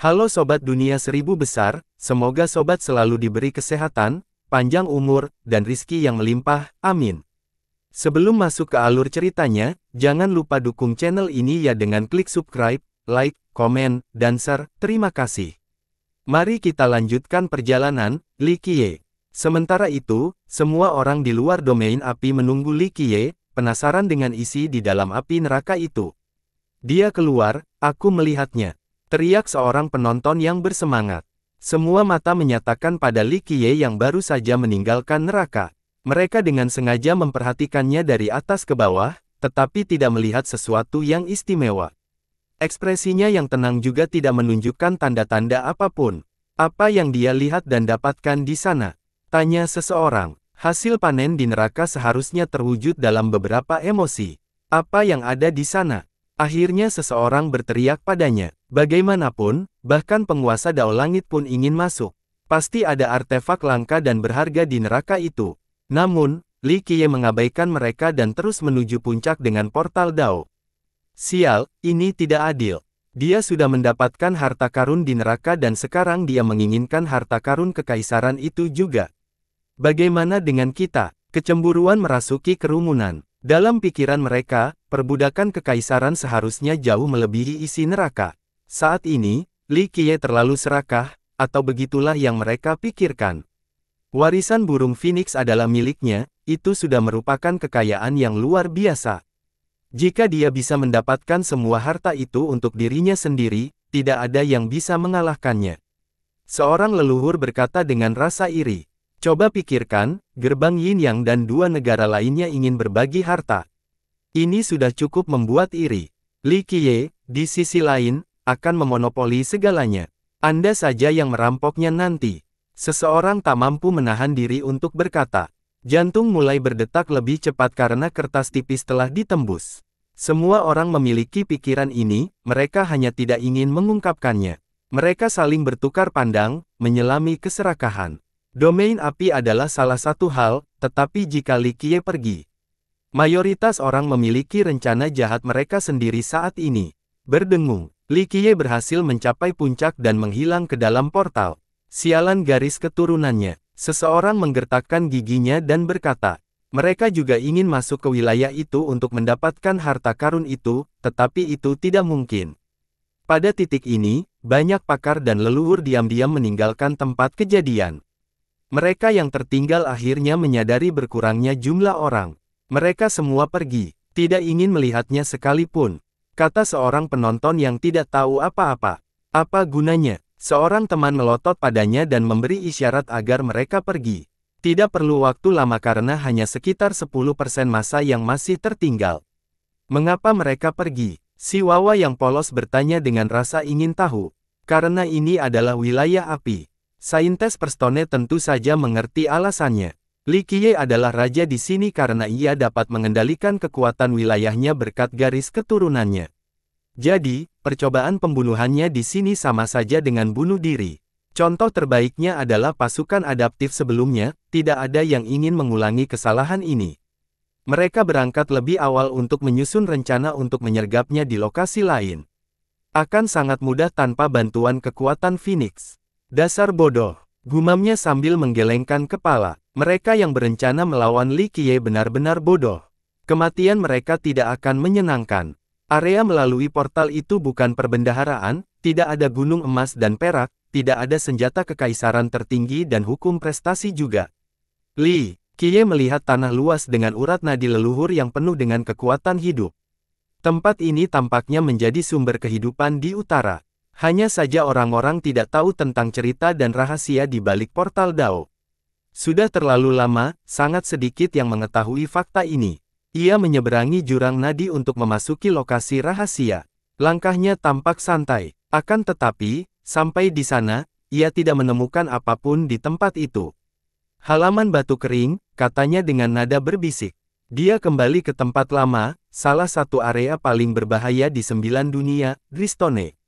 Halo Sobat Dunia Seribu Besar, semoga Sobat selalu diberi kesehatan, panjang umur, dan rizki yang melimpah, amin. Sebelum masuk ke alur ceritanya, jangan lupa dukung channel ini ya dengan klik subscribe, like, komen, dan share, terima kasih. Mari kita lanjutkan perjalanan, Li Qiye. Sementara itu, semua orang di luar domain api menunggu Li Qiye, penasaran dengan isi di dalam api neraka itu. Dia keluar, aku melihatnya. Teriak seorang penonton yang bersemangat. Semua mata menyatakan pada Li Qiye yang baru saja meninggalkan neraka. Mereka dengan sengaja memperhatikannya dari atas ke bawah, tetapi tidak melihat sesuatu yang istimewa. Ekspresinya yang tenang juga tidak menunjukkan tanda-tanda apapun. Apa yang dia lihat dan dapatkan di sana? Tanya seseorang. Hasil panen di neraka seharusnya terwujud dalam beberapa emosi. Apa yang ada di sana? Akhirnya seseorang berteriak padanya. Bagaimanapun, bahkan penguasa Dao Langit pun ingin masuk. Pasti ada artefak langka dan berharga di neraka itu. Namun, Li Qiye mengabaikan mereka dan terus menuju puncak dengan portal Dao. Sial, ini tidak adil. Dia sudah mendapatkan harta karun di neraka dan sekarang dia menginginkan harta karun kekaisaran itu juga. Bagaimana dengan kita? Kecemburuan merasuki kerumunan. Dalam pikiran mereka, perbudakan kekaisaran seharusnya jauh melebihi isi neraka. Saat ini, Li Qiye terlalu serakah, atau begitulah yang mereka pikirkan. Warisan burung Phoenix adalah miliknya, itu sudah merupakan kekayaan yang luar biasa. Jika dia bisa mendapatkan semua harta itu untuk dirinya sendiri, tidak ada yang bisa mengalahkannya. Seorang leluhur berkata dengan rasa iri, Coba pikirkan, gerbang Yin Yang dan dua negara lainnya ingin berbagi harta. Ini sudah cukup membuat iri. Li Qiye, di sisi lain, akan memonopoli segalanya. Anda saja yang merampoknya nanti. Seseorang tak mampu menahan diri untuk berkata. Jantung mulai berdetak lebih cepat karena kertas tipis telah ditembus. Semua orang memiliki pikiran ini, mereka hanya tidak ingin mengungkapkannya. Mereka saling bertukar pandang, menyelami keserakahan. Domain api adalah salah satu hal, tetapi jika Likie pergi, mayoritas orang memiliki rencana jahat mereka sendiri saat ini. Berdengung, Likie berhasil mencapai puncak dan menghilang ke dalam portal. Sialan garis keturunannya. Seseorang menggertakkan giginya dan berkata, mereka juga ingin masuk ke wilayah itu untuk mendapatkan harta karun itu, tetapi itu tidak mungkin. Pada titik ini, banyak pakar dan leluhur diam-diam meninggalkan tempat kejadian. Mereka yang tertinggal akhirnya menyadari berkurangnya jumlah orang. Mereka semua pergi, tidak ingin melihatnya sekalipun. Kata seorang penonton yang tidak tahu apa-apa. Apa gunanya? Seorang teman melotot padanya dan memberi isyarat agar mereka pergi. Tidak perlu waktu lama karena hanya sekitar 10% masa yang masih tertinggal. Mengapa mereka pergi? Si Wawa yang polos bertanya dengan rasa ingin tahu. Karena ini adalah wilayah api. Saintes Perstone tentu saja mengerti alasannya. Li Qiye adalah raja di sini karena ia dapat mengendalikan kekuatan wilayahnya berkat garis keturunannya. Jadi, percobaan pembunuhannya di sini sama saja dengan bunuh diri. Contoh terbaiknya adalah pasukan adaptif sebelumnya, tidak ada yang ingin mengulangi kesalahan ini. Mereka berangkat lebih awal untuk menyusun rencana untuk menyergapnya di lokasi lain. Akan sangat mudah tanpa bantuan kekuatan Phoenix. Dasar bodoh, gumamnya sambil menggelengkan kepala. Mereka yang berencana melawan Li Qiye benar-benar bodoh. Kematian mereka tidak akan menyenangkan. Area melalui portal itu bukan perbendaharaan, tidak ada gunung emas dan perak, tidak ada senjata kekaisaran tertinggi dan hukum prestasi juga. Li Qiye melihat tanah luas dengan urat nadi leluhur yang penuh dengan kekuatan hidup. Tempat ini tampaknya menjadi sumber kehidupan di utara. Hanya saja orang-orang tidak tahu tentang cerita dan rahasia di balik portal Dao. Sudah terlalu lama, sangat sedikit yang mengetahui fakta ini. Ia menyeberangi jurang nadi untuk memasuki lokasi rahasia. Langkahnya tampak santai. Akan tetapi, sampai di sana, ia tidak menemukan apapun di tempat itu. Halaman batu kering, katanya dengan nada berbisik. Dia kembali ke tempat lama, salah satu area paling berbahaya di sembilan dunia, Dristone.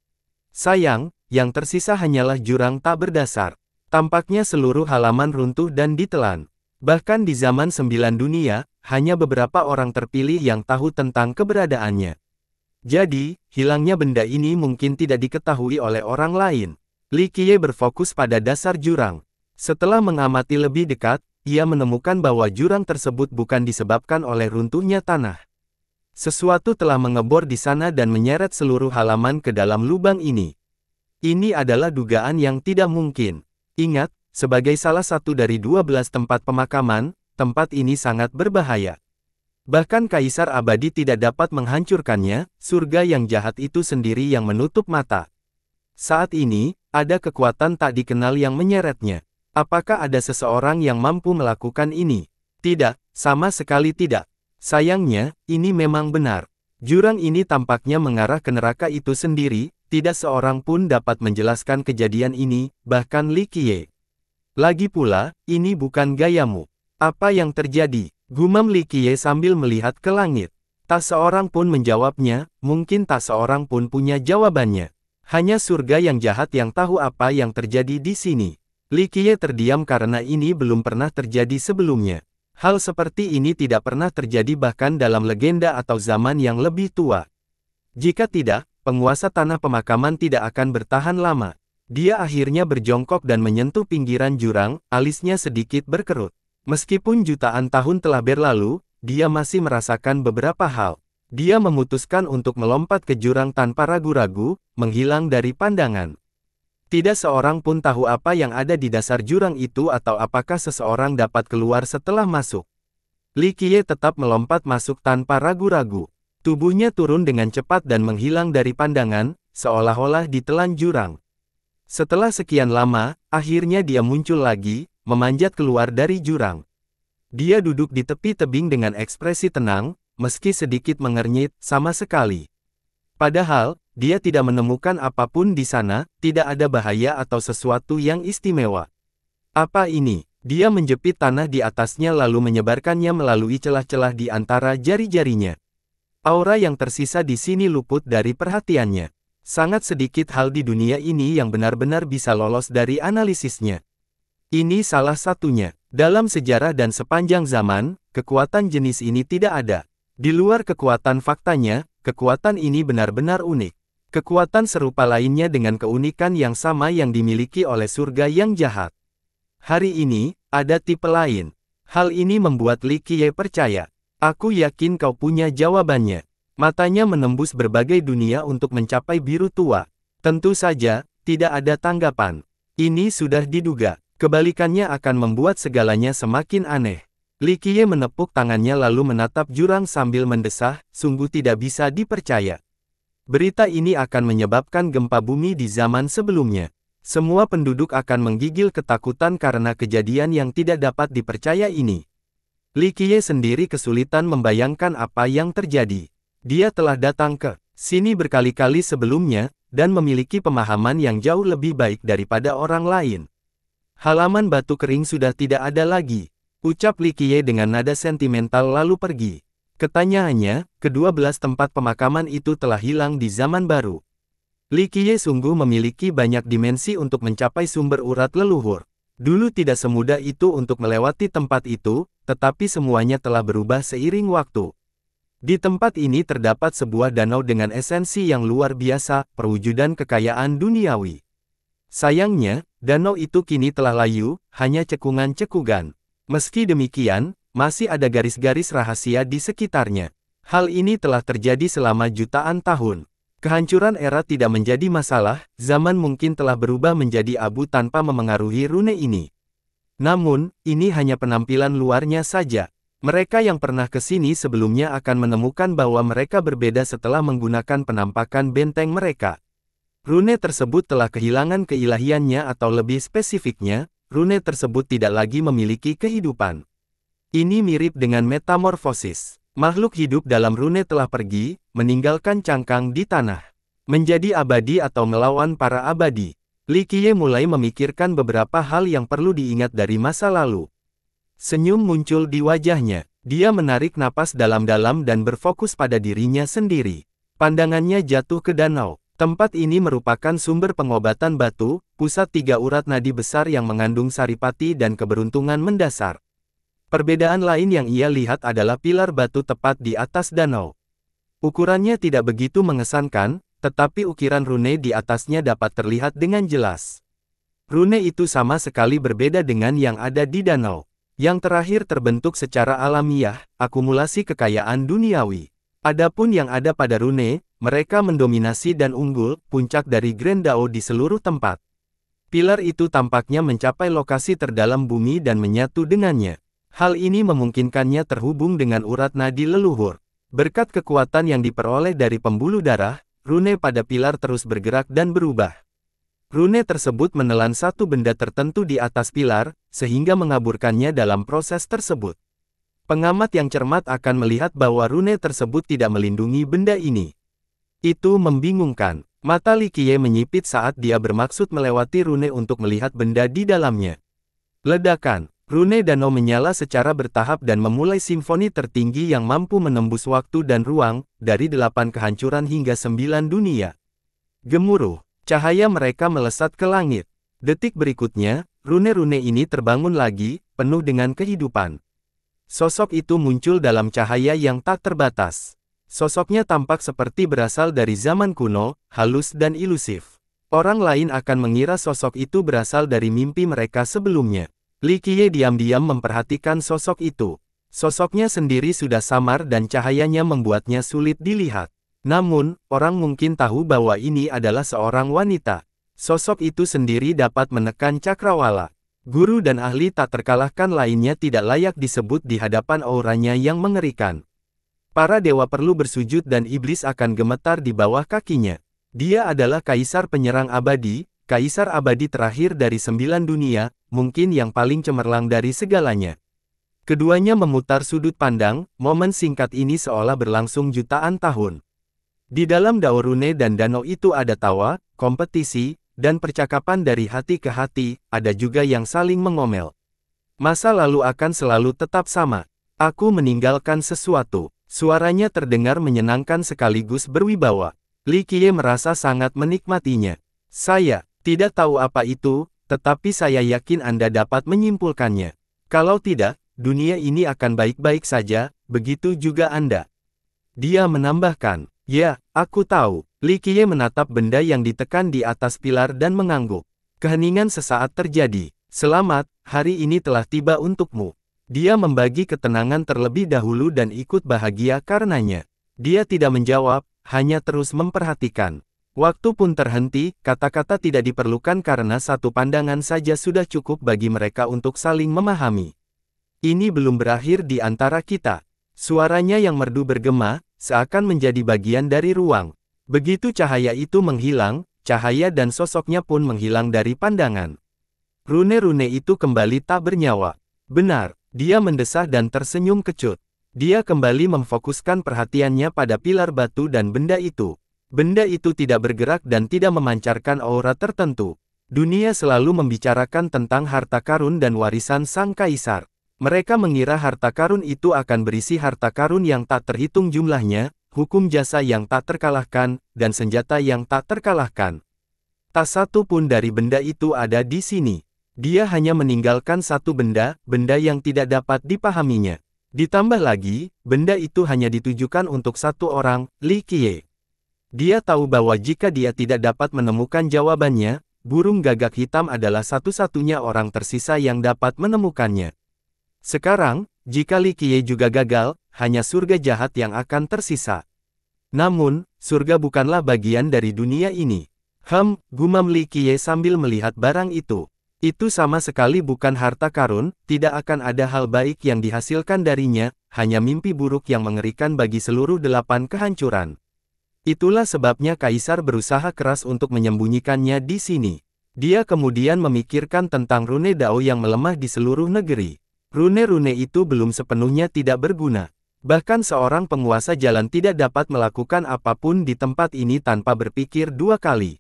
Sayang, yang tersisa hanyalah jurang tak berdasar. Tampaknya seluruh halaman runtuh dan ditelan. Bahkan di zaman sembilan dunia, hanya beberapa orang terpilih yang tahu tentang keberadaannya. Jadi, hilangnya benda ini mungkin tidak diketahui oleh orang lain. Li Qiye berfokus pada dasar jurang. Setelah mengamati lebih dekat, ia menemukan bahwa jurang tersebut bukan disebabkan oleh runtuhnya tanah. Sesuatu telah mengebor di sana dan menyeret seluruh halaman ke dalam lubang ini. Ini adalah dugaan yang tidak mungkin. Ingat, sebagai salah satu dari 12 tempat pemakaman, tempat ini sangat berbahaya. Bahkan Kaisar Abadi tidak dapat menghancurkannya, surga yang jahat itu sendiri yang menutup mata. Saat ini, ada kekuatan tak dikenal yang menyeretnya. Apakah ada seseorang yang mampu melakukan ini? Tidak, sama sekali tidak. Sayangnya, ini memang benar. Jurang ini tampaknya mengarah ke neraka itu sendiri, tidak seorang pun dapat menjelaskan kejadian ini, bahkan Li Qiye. Lagi pula, ini bukan gayamu. Apa yang terjadi? Gumam Li Qiye sambil melihat ke langit. Tak seorang pun menjawabnya, mungkin tak seorang pun punya jawabannya. Hanya surga yang jahat yang tahu apa yang terjadi di sini. Li Qiye terdiam karena ini belum pernah terjadi sebelumnya. Hal seperti ini tidak pernah terjadi bahkan dalam legenda atau zaman yang lebih tua. Jika tidak, penguasa tanah pemakaman tidak akan bertahan lama. Dia akhirnya berjongkok dan menyentuh pinggiran jurang, alisnya sedikit berkerut. Meskipun jutaan tahun telah berlalu, dia masih merasakan beberapa hal. Dia memutuskan untuk melompat ke jurang tanpa ragu-ragu, menghilang dari pandangan. Tidak seorang pun tahu apa yang ada di dasar jurang itu atau apakah seseorang dapat keluar setelah masuk. Li Qiye tetap melompat masuk tanpa ragu-ragu. Tubuhnya turun dengan cepat dan menghilang dari pandangan, seolah-olah ditelan jurang. Setelah sekian lama, akhirnya dia muncul lagi, memanjat keluar dari jurang. Dia duduk di tepi tebing dengan ekspresi tenang, meski sedikit mengernyit, sama sekali. Padahal, dia tidak menemukan apapun di sana, tidak ada bahaya atau sesuatu yang istimewa. Apa ini? Dia menjepit tanah di atasnya lalu menyebarkannya melalui celah-celah di antara jari-jarinya. Aura yang tersisa di sini luput dari perhatiannya. Sangat sedikit hal di dunia ini yang benar-benar bisa lolos dari analisisnya. Ini salah satunya. Dalam sejarah dan sepanjang zaman, kekuatan jenis ini tidak ada. Di luar kekuatan faktanya, kekuatan ini benar-benar unik. Kekuatan serupa lainnya dengan keunikan yang sama yang dimiliki oleh surga yang jahat. Hari ini, ada tipe lain. Hal ini membuat Li Qiye percaya. Aku yakin kau punya jawabannya. Matanya menembus berbagai dunia untuk mencapai biru tua. Tentu saja, tidak ada tanggapan. Ini sudah diduga. Kebalikannya akan membuat segalanya semakin aneh. Li Qiye menepuk tangannya lalu menatap jurang sambil mendesah, sungguh tidak bisa dipercaya. Berita ini akan menyebabkan gempa bumi di zaman sebelumnya. Semua penduduk akan menggigil ketakutan karena kejadian yang tidak dapat dipercaya ini. Li Qiye sendiri kesulitan membayangkan apa yang terjadi. Dia telah datang ke sini berkali-kali sebelumnya, dan memiliki pemahaman yang jauh lebih baik daripada orang lain. Halaman batu kering sudah tidak ada lagi, ucap Li Qiye dengan nada sentimental lalu pergi. Ketanyaannya, kedua belas tempat pemakaman itu telah hilang di zaman baru. Li Qiye sungguh memiliki banyak dimensi untuk mencapai sumber urat leluhur. Dulu tidak semudah itu untuk melewati tempat itu, tetapi semuanya telah berubah seiring waktu. Di tempat ini terdapat sebuah danau dengan esensi yang luar biasa, perwujudan kekayaan duniawi. Sayangnya, danau itu kini telah layu, hanya cekungan-cekugan. Meski demikian, masih ada garis-garis rahasia di sekitarnya. Hal ini telah terjadi selama jutaan tahun. Kehancuran era tidak menjadi masalah, zaman mungkin telah berubah menjadi abu tanpa memengaruhi rune ini. Namun, ini hanya penampilan luarnya saja. Mereka yang pernah ke sini sebelumnya akan menemukan bahwa mereka berbeda setelah menggunakan penampakan benteng mereka. Rune tersebut telah kehilangan keilahiannya atau lebih spesifiknya, rune tersebut tidak lagi memiliki kehidupan. Ini mirip dengan metamorfosis. Makhluk hidup dalam rune telah pergi, meninggalkan cangkang di tanah. Menjadi abadi atau melawan para abadi. Likie mulai memikirkan beberapa hal yang perlu diingat dari masa lalu. Senyum muncul di wajahnya. Dia menarik napas dalam-dalam dan berfokus pada dirinya sendiri. Pandangannya jatuh ke danau. Tempat ini merupakan sumber pengobatan batu, pusat tiga urat nadi besar yang mengandung saripati dan keberuntungan mendasar. Perbedaan lain yang ia lihat adalah pilar batu tepat di atas danau. Ukurannya tidak begitu mengesankan, tetapi ukiran rune di atasnya dapat terlihat dengan jelas. Rune itu sama sekali berbeda dengan yang ada di danau. Yang terakhir terbentuk secara alamiah, akumulasi kekayaan duniawi. Adapun yang ada pada rune, mereka mendominasi dan unggul, puncak dari Grand Dao di seluruh tempat. Pilar itu tampaknya mencapai lokasi terdalam bumi dan menyatu dengannya. Hal ini memungkinkannya terhubung dengan urat nadi leluhur. Berkat kekuatan yang diperoleh dari pembuluh darah, rune pada pilar terus bergerak dan berubah. Rune tersebut menelan satu benda tertentu di atas pilar, sehingga mengaburkannya dalam proses tersebut. Pengamat yang cermat akan melihat bahwa rune tersebut tidak melindungi benda ini. Itu membingungkan. Mata Likie menyipit saat dia bermaksud melewati rune untuk melihat benda di dalamnya. Ledakan, Rune Dano menyala secara bertahap dan memulai simfoni tertinggi yang mampu menembus waktu dan ruang, dari delapan kehancuran hingga sembilan dunia. Gemuruh, cahaya mereka melesat ke langit. Detik berikutnya, rune-rune ini terbangun lagi, penuh dengan kehidupan. Sosok itu muncul dalam cahaya yang tak terbatas. Sosoknya tampak seperti berasal dari zaman kuno, halus dan ilusif. Orang lain akan mengira sosok itu berasal dari mimpi mereka sebelumnya. Li Qiye diam-diam memperhatikan sosok itu. Sosoknya sendiri sudah samar dan cahayanya membuatnya sulit dilihat. Namun, orang mungkin tahu bahwa ini adalah seorang wanita. Sosok itu sendiri dapat menekan cakrawala. Guru dan ahli tak terkalahkan lainnya tidak layak disebut di hadapan auranya yang mengerikan. Para dewa perlu bersujud dan iblis akan gemetar di bawah kakinya. Dia adalah kaisar penyerang abadi, kaisar abadi terakhir dari sembilan dunia, mungkin yang paling cemerlang dari segalanya. Keduanya memutar sudut pandang, momen singkat ini seolah berlangsung jutaan tahun. Di dalam Daorune dan danau itu ada tawa, kompetisi, dan percakapan dari hati ke hati, ada juga yang saling mengomel. Masa lalu akan selalu tetap sama. Aku meninggalkan sesuatu. Suaranya terdengar menyenangkan sekaligus berwibawa. Li Qiye merasa sangat menikmatinya. Saya, tidak tahu apa itu, tetapi saya yakin Anda dapat menyimpulkannya. Kalau tidak, dunia ini akan baik-baik saja, begitu juga Anda. Dia menambahkan, Ya, aku tahu. Likie menatap benda yang ditekan di atas pilar dan mengangguk. Keheningan sesaat terjadi. Selamat, hari ini telah tiba untukmu. Dia membagi ketenangan terlebih dahulu dan ikut bahagia karenanya. Dia tidak menjawab, hanya terus memperhatikan. Waktu pun terhenti, kata-kata tidak diperlukan karena satu pandangan saja sudah cukup bagi mereka untuk saling memahami. Ini belum berakhir di antara kita. Suaranya yang merdu bergema, seakan menjadi bagian dari ruang. Begitu cahaya itu menghilang, cahaya dan sosoknya pun menghilang dari pandangan. Rune-rune itu kembali tak bernyawa. Benar, dia mendesah dan tersenyum kecut. Dia kembali memfokuskan perhatiannya pada pilar batu dan benda itu. Benda itu tidak bergerak dan tidak memancarkan aura tertentu. Dunia selalu membicarakan tentang harta karun dan warisan sang kaisar. Mereka mengira harta karun itu akan berisi harta karun yang tak terhitung jumlahnya, hukum jasa yang tak terkalahkan, dan senjata yang tak terkalahkan. Tak satu pun dari benda itu ada di sini. Dia hanya meninggalkan satu benda, benda yang tidak dapat dipahaminya. Ditambah lagi, benda itu hanya ditujukan untuk satu orang, Li Qiye. Dia tahu bahwa jika dia tidak dapat menemukan jawabannya, burung gagak hitam adalah satu-satunya orang tersisa yang dapat menemukannya. Sekarang, jika Li Qiye juga gagal, hanya surga jahat yang akan tersisa. Namun, surga bukanlah bagian dari dunia ini. Hem, gumam Li Qiye sambil melihat barang itu. Itu sama sekali bukan harta karun, tidak akan ada hal baik yang dihasilkan darinya, hanya mimpi buruk yang mengerikan bagi seluruh delapan kehancuran. Itulah sebabnya Kaisar berusaha keras untuk menyembunyikannya di sini. Dia kemudian memikirkan tentang rune Dao yang melemah di seluruh negeri. Rune-rune itu belum sepenuhnya tidak berguna. Bahkan seorang penguasa jalan tidak dapat melakukan apapun di tempat ini tanpa berpikir dua kali.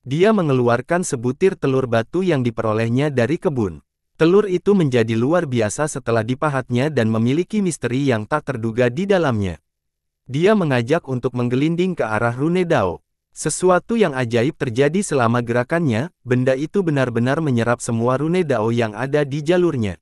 Dia mengeluarkan sebutir telur batu yang diperolehnya dari kebun. Telur itu menjadi luar biasa setelah dipahatnya dan memiliki misteri yang tak terduga di dalamnya. Dia mengajak untuk menggelinding ke arah Rune Dao. Sesuatu yang ajaib terjadi selama gerakannya, benda itu benar-benar menyerap semua rune Dao yang ada di jalurnya.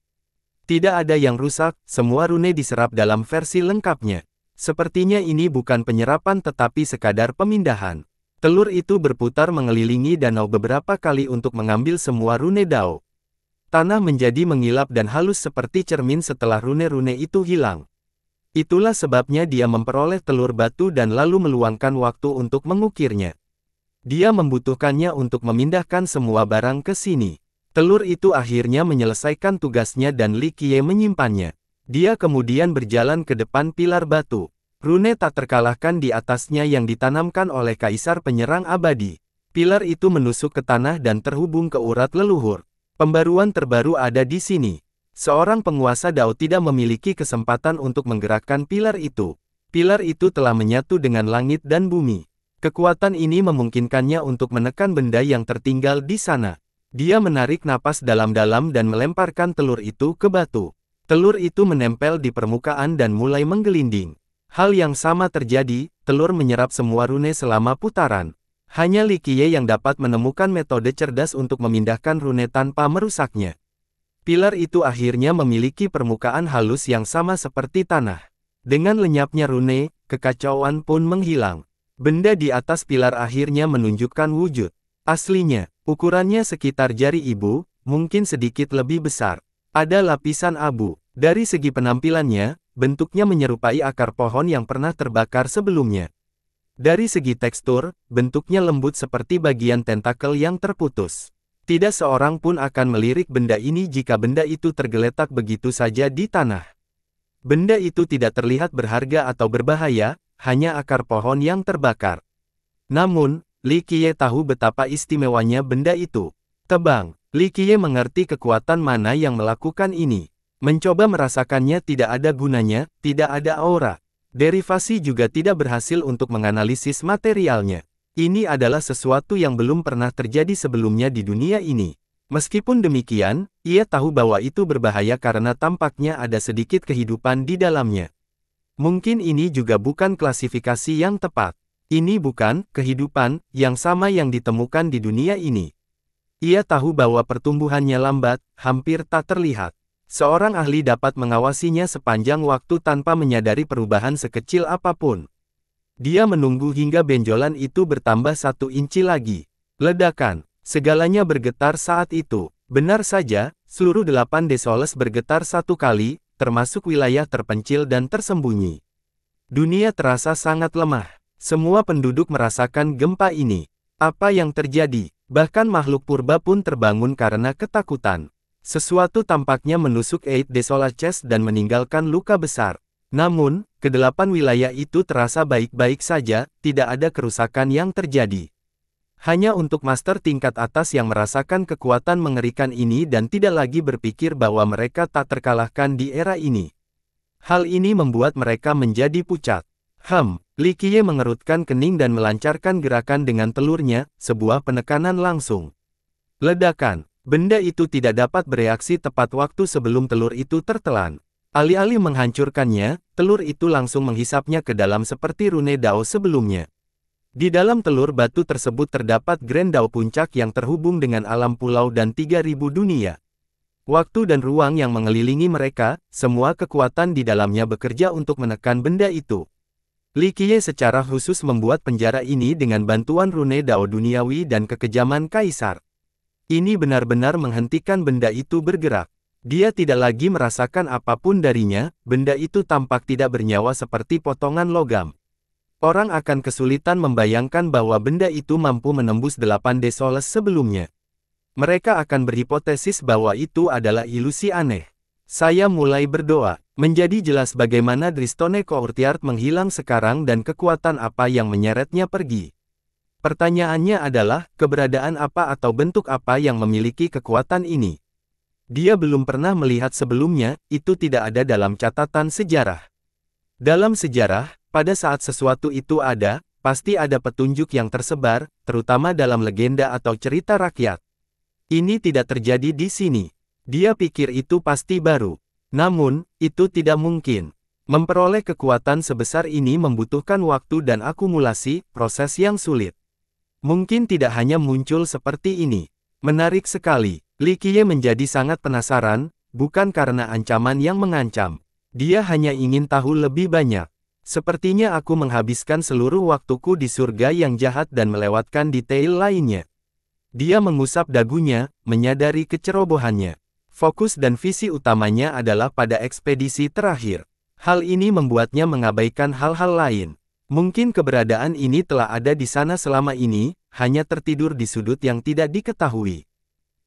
Tidak ada yang rusak, semua rune diserap dalam versi lengkapnya. Sepertinya ini bukan penyerapan tetapi sekadar pemindahan. Telur itu berputar mengelilingi danau beberapa kali untuk mengambil semua rune Dao. Tanah menjadi mengilap dan halus seperti cermin setelah rune-rune itu hilang. Itulah sebabnya dia memperoleh telur batu dan lalu meluangkan waktu untuk mengukirnya. Dia membutuhkannya untuk memindahkan semua barang ke sini. Telur itu akhirnya menyelesaikan tugasnya dan Li Qiye menyimpannya. Dia kemudian berjalan ke depan pilar batu. Rune tak terkalahkan di atasnya yang ditanamkan oleh kaisar penyerang abadi. Pilar itu menusuk ke tanah dan terhubung ke urat leluhur. Pembaruan terbaru ada di sini. Seorang penguasa Dao tidak memiliki kesempatan untuk menggerakkan pilar itu. Pilar itu telah menyatu dengan langit dan bumi. Kekuatan ini memungkinkannya untuk menekan benda yang tertinggal di sana. Dia menarik napas dalam-dalam dan melemparkan telur itu ke batu. Telur itu menempel di permukaan dan mulai menggelinding. Hal yang sama terjadi, telur menyerap semua rune selama putaran. Hanya Likie yang dapat menemukan metode cerdas untuk memindahkan rune tanpa merusaknya. Pilar itu akhirnya memiliki permukaan halus yang sama seperti tanah. Dengan lenyapnya Rune, kekacauan pun menghilang. Benda di atas pilar akhirnya menunjukkan wujud. Aslinya, ukurannya sekitar jari ibu, mungkin sedikit lebih besar. Ada lapisan abu. Dari segi penampilannya, bentuknya menyerupai akar pohon yang pernah terbakar sebelumnya. Dari segi tekstur, bentuknya lembut seperti bagian tentakel yang terputus. Tidak seorang pun akan melirik benda ini jika benda itu tergeletak begitu saja di tanah. Benda itu tidak terlihat berharga atau berbahaya, hanya akar pohon yang terbakar. Namun, Li Qiye tahu betapa istimewanya benda itu. Tebang, Li Qiye mengerti kekuatan mana yang melakukan ini. Mencoba merasakannya tidak ada gunanya, tidak ada aura. Derivasi juga tidak berhasil untuk menganalisis materialnya. Ini adalah sesuatu yang belum pernah terjadi sebelumnya di dunia ini. Meskipun demikian, ia tahu bahwa itu berbahaya karena tampaknya ada sedikit kehidupan di dalamnya. Mungkin ini juga bukan klasifikasi yang tepat. Ini bukan kehidupan yang sama yang ditemukan di dunia ini. Ia tahu bahwa pertumbuhannya lambat, hampir tak terlihat. Seorang ahli dapat mengawasinya sepanjang waktu tanpa menyadari perubahan sekecil apapun. Dia menunggu hingga benjolan itu bertambah satu inci lagi. Ledakan, segalanya bergetar saat itu. Benar saja, seluruh delapan desoles bergetar satu kali, termasuk wilayah terpencil dan tersembunyi. Dunia terasa sangat lemah. Semua penduduk merasakan gempa ini. Apa yang terjadi? Bahkan makhluk purba pun terbangun karena ketakutan. Sesuatu tampaknya menusuk Eid Desolaces dan meninggalkan luka besar. Namun, kedelapan wilayah itu terasa baik-baik saja, tidak ada kerusakan yang terjadi. Hanya untuk master tingkat atas yang merasakan kekuatan mengerikan ini dan tidak lagi berpikir bahwa mereka tak terkalahkan di era ini. Hal ini membuat mereka menjadi pucat. Ham, Likie mengerutkan kening dan melancarkan gerakan dengan telurnya, sebuah penekanan langsung. Ledakan, benda itu tidak dapat bereaksi tepat waktu sebelum telur itu tertelan. Alih-alih menghancurkannya, telur itu langsung menghisapnya ke dalam seperti rune dao sebelumnya. Di dalam telur batu tersebut terdapat Grand Dao puncak yang terhubung dengan alam pulau dan 3000 dunia. Waktu dan ruang yang mengelilingi mereka, semua kekuatan di dalamnya bekerja untuk menekan benda itu. Li Qiye secara khusus membuat penjara ini dengan bantuan rune Dao duniawi dan kekejaman kaisar. Ini benar-benar menghentikan benda itu bergerak. Dia tidak lagi merasakan apapun darinya, benda itu tampak tidak bernyawa seperti potongan logam. Orang akan kesulitan membayangkan bahwa benda itu mampu menembus delapan desoles sebelumnya. Mereka akan berhipotesis bahwa itu adalah ilusi aneh. Saya mulai berdoa, menjadi jelas bagaimana Dristone Courtyard menghilang sekarang dan kekuatan apa yang menyeretnya pergi. Pertanyaannya adalah, keberadaan apa atau bentuk apa yang memiliki kekuatan ini? dia belum pernah melihat sebelumnya, itu tidak ada dalam catatan sejarah. Dalam sejarah, pada saat sesuatu itu ada, pasti ada petunjuk yang tersebar, terutama dalam legenda atau cerita rakyat. Ini tidak terjadi di sini. Dia pikir itu pasti baru. Namun, itu tidak mungkin. Memperoleh kekuatan sebesar ini membutuhkan waktu dan akumulasi, proses yang sulit. Mungkin tidak hanya muncul seperti ini. Menarik sekali, Li Qiye menjadi sangat penasaran, bukan karena ancaman yang mengancam. Dia hanya ingin tahu lebih banyak. Sepertinya aku menghabiskan seluruh waktuku di surga yang jahat dan melewatkan detail lainnya. Dia mengusap dagunya, menyadari kecerobohannya. Fokus dan visi utamanya adalah pada ekspedisi terakhir. Hal ini membuatnya mengabaikan hal-hal lain. Mungkin keberadaan ini telah ada di sana selama ini, hanya tertidur di sudut yang tidak diketahui.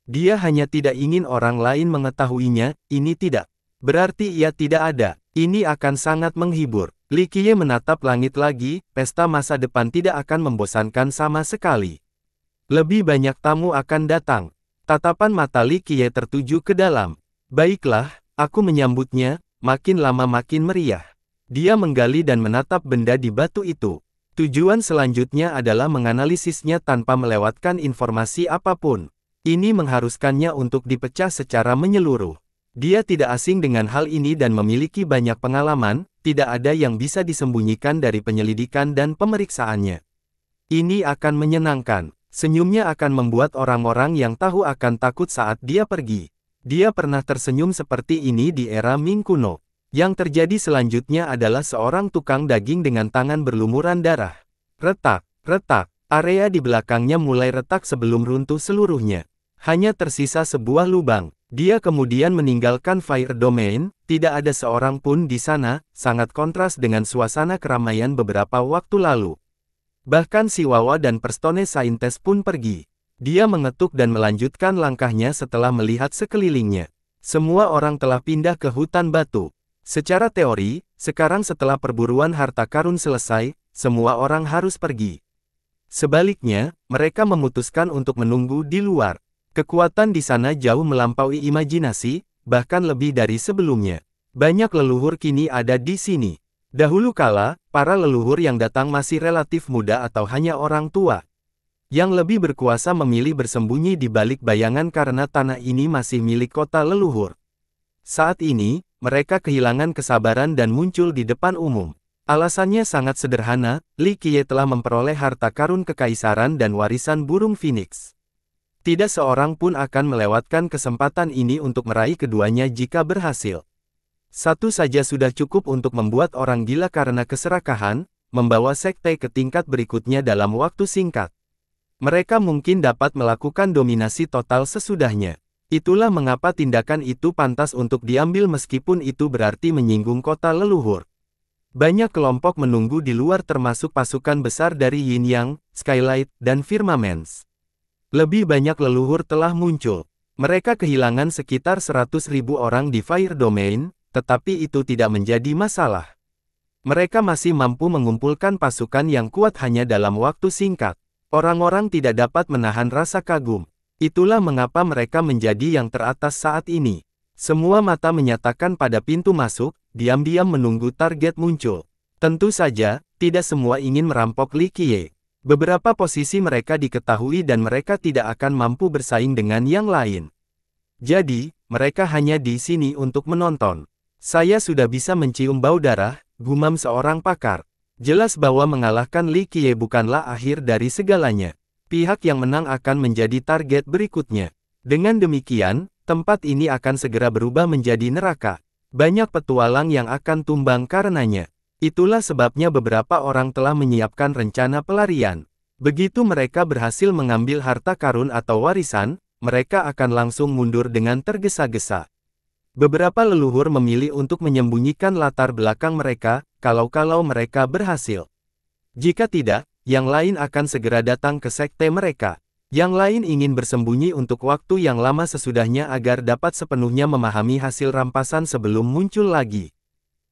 Dia hanya tidak ingin orang lain mengetahuinya, ini tidak. Berarti ia tidak ada, ini akan sangat menghibur. Likie menatap langit lagi, pesta masa depan tidak akan membosankan sama sekali. Lebih banyak tamu akan datang. Tatapan mata Likie tertuju ke dalam. Baiklah, aku menyambutnya, makin lama makin meriah. Dia menggali dan menatap benda di batu itu. Tujuan selanjutnya adalah menganalisisnya tanpa melewatkan informasi apapun. Ini mengharuskannya untuk dipecah secara menyeluruh. Dia tidak asing dengan hal ini dan memiliki banyak pengalaman, tidak ada yang bisa disembunyikan dari penyelidikan dan pemeriksaannya. Ini akan menyenangkan. Senyumnya akan membuat orang-orang yang tahu akan takut saat dia pergi. Dia pernah tersenyum seperti ini di era Ming kuno. Yang terjadi selanjutnya adalah seorang tukang daging dengan tangan berlumuran darah. Retak, retak, area di belakangnya mulai retak sebelum runtuh seluruhnya. Hanya tersisa sebuah lubang. Dia kemudian meninggalkan Fire Domain, tidak ada seorang pun di sana, sangat kontras dengan suasana keramaian beberapa waktu lalu. Bahkan Wawa dan Perstone Saintes pun pergi. Dia mengetuk dan melanjutkan langkahnya setelah melihat sekelilingnya. Semua orang telah pindah ke hutan batu. Secara teori, sekarang setelah perburuan harta karun selesai, semua orang harus pergi. Sebaliknya, mereka memutuskan untuk menunggu di luar. Kekuatan di sana jauh melampaui imajinasi, bahkan lebih dari sebelumnya. Banyak leluhur kini ada di sini. Dahulu kala, para leluhur yang datang masih relatif muda atau hanya orang tua. Yang lebih berkuasa memilih bersembunyi di balik bayangan karena tanah ini masih milik kota leluhur. Saat ini, mereka kehilangan kesabaran dan muncul di depan umum. Alasannya sangat sederhana, Li Qiye telah memperoleh harta karun kekaisaran dan warisan burung phoenix. Tidak seorang pun akan melewatkan kesempatan ini untuk meraih keduanya jika berhasil. Satu saja sudah cukup untuk membuat orang gila karena keserakahan, membawa sekte ke tingkat berikutnya dalam waktu singkat. Mereka mungkin dapat melakukan dominasi total sesudahnya. Itulah mengapa tindakan itu pantas untuk diambil meskipun itu berarti menyinggung kota leluhur. Banyak kelompok menunggu di luar termasuk pasukan besar dari Yin Yang, Skylight, dan Firmaments. Lebih banyak leluhur telah muncul. Mereka kehilangan sekitar 100.000 orang di Fire Domain, tetapi itu tidak menjadi masalah. Mereka masih mampu mengumpulkan pasukan yang kuat hanya dalam waktu singkat. Orang-orang tidak dapat menahan rasa kagum. Itulah mengapa mereka menjadi yang teratas saat ini. Semua mata menyatakan pada pintu masuk, diam-diam menunggu target muncul. Tentu saja, tidak semua ingin merampok Li Qiye. Beberapa posisi mereka diketahui dan mereka tidak akan mampu bersaing dengan yang lain. Jadi, mereka hanya di sini untuk menonton. Saya sudah bisa mencium bau darah, gumam seorang pakar. Jelas bahwa mengalahkan Li Qiye bukanlah akhir dari segalanya pihak yang menang akan menjadi target berikutnya. Dengan demikian, tempat ini akan segera berubah menjadi neraka. Banyak petualang yang akan tumbang karenanya. Itulah sebabnya beberapa orang telah menyiapkan rencana pelarian. Begitu mereka berhasil mengambil harta karun atau warisan, mereka akan langsung mundur dengan tergesa-gesa. Beberapa leluhur memilih untuk menyembunyikan latar belakang mereka, kalau-kalau mereka berhasil. Jika tidak, yang lain akan segera datang ke sekte mereka. Yang lain ingin bersembunyi untuk waktu yang lama sesudahnya agar dapat sepenuhnya memahami hasil rampasan sebelum muncul lagi.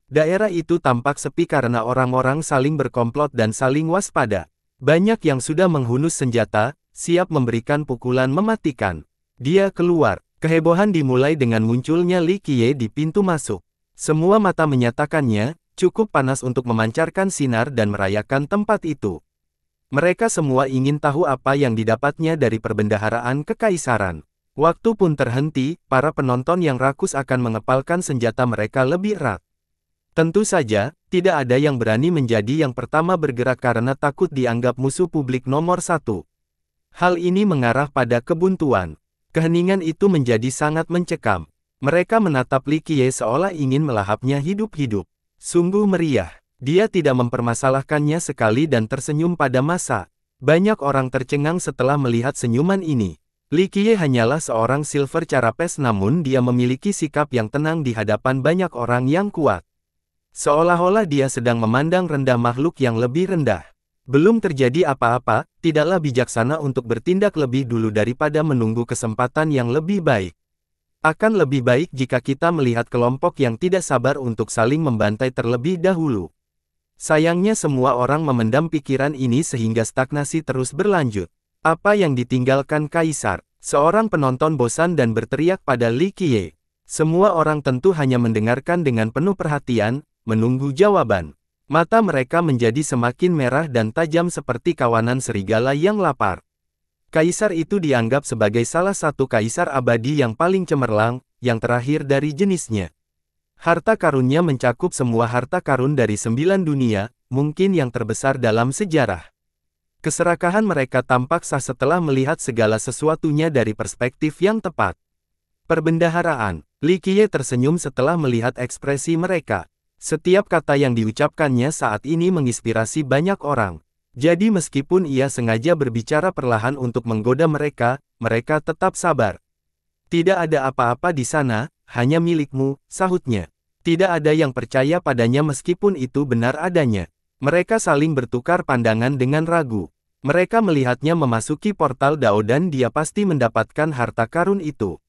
Daerah itu tampak sepi karena orang-orang saling berkomplot dan saling waspada. Banyak yang sudah menghunus senjata, siap memberikan pukulan mematikan. Dia keluar. Kehebohan dimulai dengan munculnya Li Qiye di pintu masuk. Semua mata menyatakannya, cukup panas untuk memancarkan sinar dan merayakan tempat itu. Mereka semua ingin tahu apa yang didapatnya dari perbendaharaan kekaisaran. Waktu pun terhenti, para penonton yang rakus akan mengepalkan senjata mereka lebih erat. Tentu saja, tidak ada yang berani menjadi yang pertama bergerak karena takut dianggap musuh publik nomor satu. Hal ini mengarah pada kebuntuan. Keheningan itu menjadi sangat mencekam. Mereka menatap Likie seolah ingin melahapnya hidup-hidup. Sungguh meriah. Dia tidak mempermasalahkannya sekali dan tersenyum pada masa. Banyak orang tercengang setelah melihat senyuman ini. Li Qiye hanyalah seorang silver carapes namun dia memiliki sikap yang tenang di hadapan banyak orang yang kuat. Seolah-olah dia sedang memandang rendah makhluk yang lebih rendah. Belum terjadi apa-apa, tidaklah bijaksana untuk bertindak lebih dulu daripada menunggu kesempatan yang lebih baik. Akan lebih baik jika kita melihat kelompok yang tidak sabar untuk saling membantai terlebih dahulu. Sayangnya semua orang memendam pikiran ini sehingga stagnasi terus berlanjut. Apa yang ditinggalkan Kaisar? Seorang penonton bosan dan berteriak pada Li Qiye. Semua orang tentu hanya mendengarkan dengan penuh perhatian, menunggu jawaban. Mata mereka menjadi semakin merah dan tajam seperti kawanan serigala yang lapar. Kaisar itu dianggap sebagai salah satu kaisar abadi yang paling cemerlang, yang terakhir dari jenisnya. Harta karunnya mencakup semua harta karun dari sembilan dunia, mungkin yang terbesar dalam sejarah. Keserakahan mereka tampak sah setelah melihat segala sesuatunya dari perspektif yang tepat. Perbendaharaan, Li Likie tersenyum setelah melihat ekspresi mereka. Setiap kata yang diucapkannya saat ini menginspirasi banyak orang. Jadi meskipun ia sengaja berbicara perlahan untuk menggoda mereka, mereka tetap sabar. Tidak ada apa-apa di sana, hanya milikmu, sahutnya. Tidak ada yang percaya padanya meskipun itu benar adanya. Mereka saling bertukar pandangan dengan ragu. Mereka melihatnya memasuki portal Dao dan dia pasti mendapatkan harta karun itu.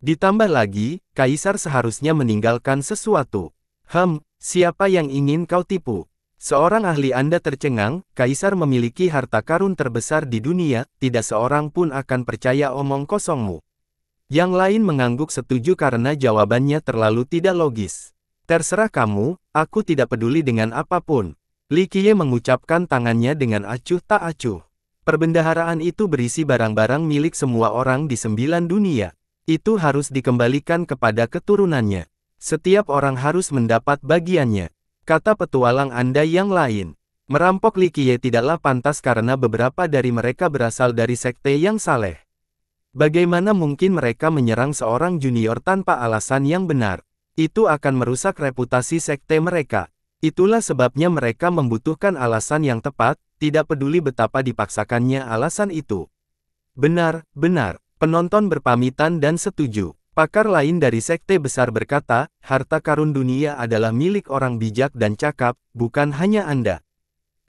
Ditambah lagi, Kaisar seharusnya meninggalkan sesuatu. Hem, siapa yang ingin kau tipu? Seorang ahli Anda tercengang, Kaisar memiliki harta karun terbesar di dunia, tidak seorang pun akan percaya omong kosongmu. Yang lain mengangguk setuju karena jawabannya terlalu tidak logis. Terserah kamu, aku tidak peduli dengan apapun. Li Qiye mengucapkan tangannya dengan acuh tak acuh. Perbendaharaan itu berisi barang-barang milik semua orang di sembilan dunia. Itu harus dikembalikan kepada keturunannya. Setiap orang harus mendapat bagiannya. Kata petualang Anda yang lain. Merampok Li Qiye tidaklah pantas karena beberapa dari mereka berasal dari sekte yang saleh. Bagaimana mungkin mereka menyerang seorang junior tanpa alasan yang benar? Itu akan merusak reputasi sekte mereka. Itulah sebabnya mereka membutuhkan alasan yang tepat, tidak peduli betapa dipaksakannya alasan itu. Benar, benar. Penonton berpamitan dan setuju. Pakar lain dari sekte besar berkata, harta karun dunia adalah milik orang bijak dan cakap, bukan hanya Anda.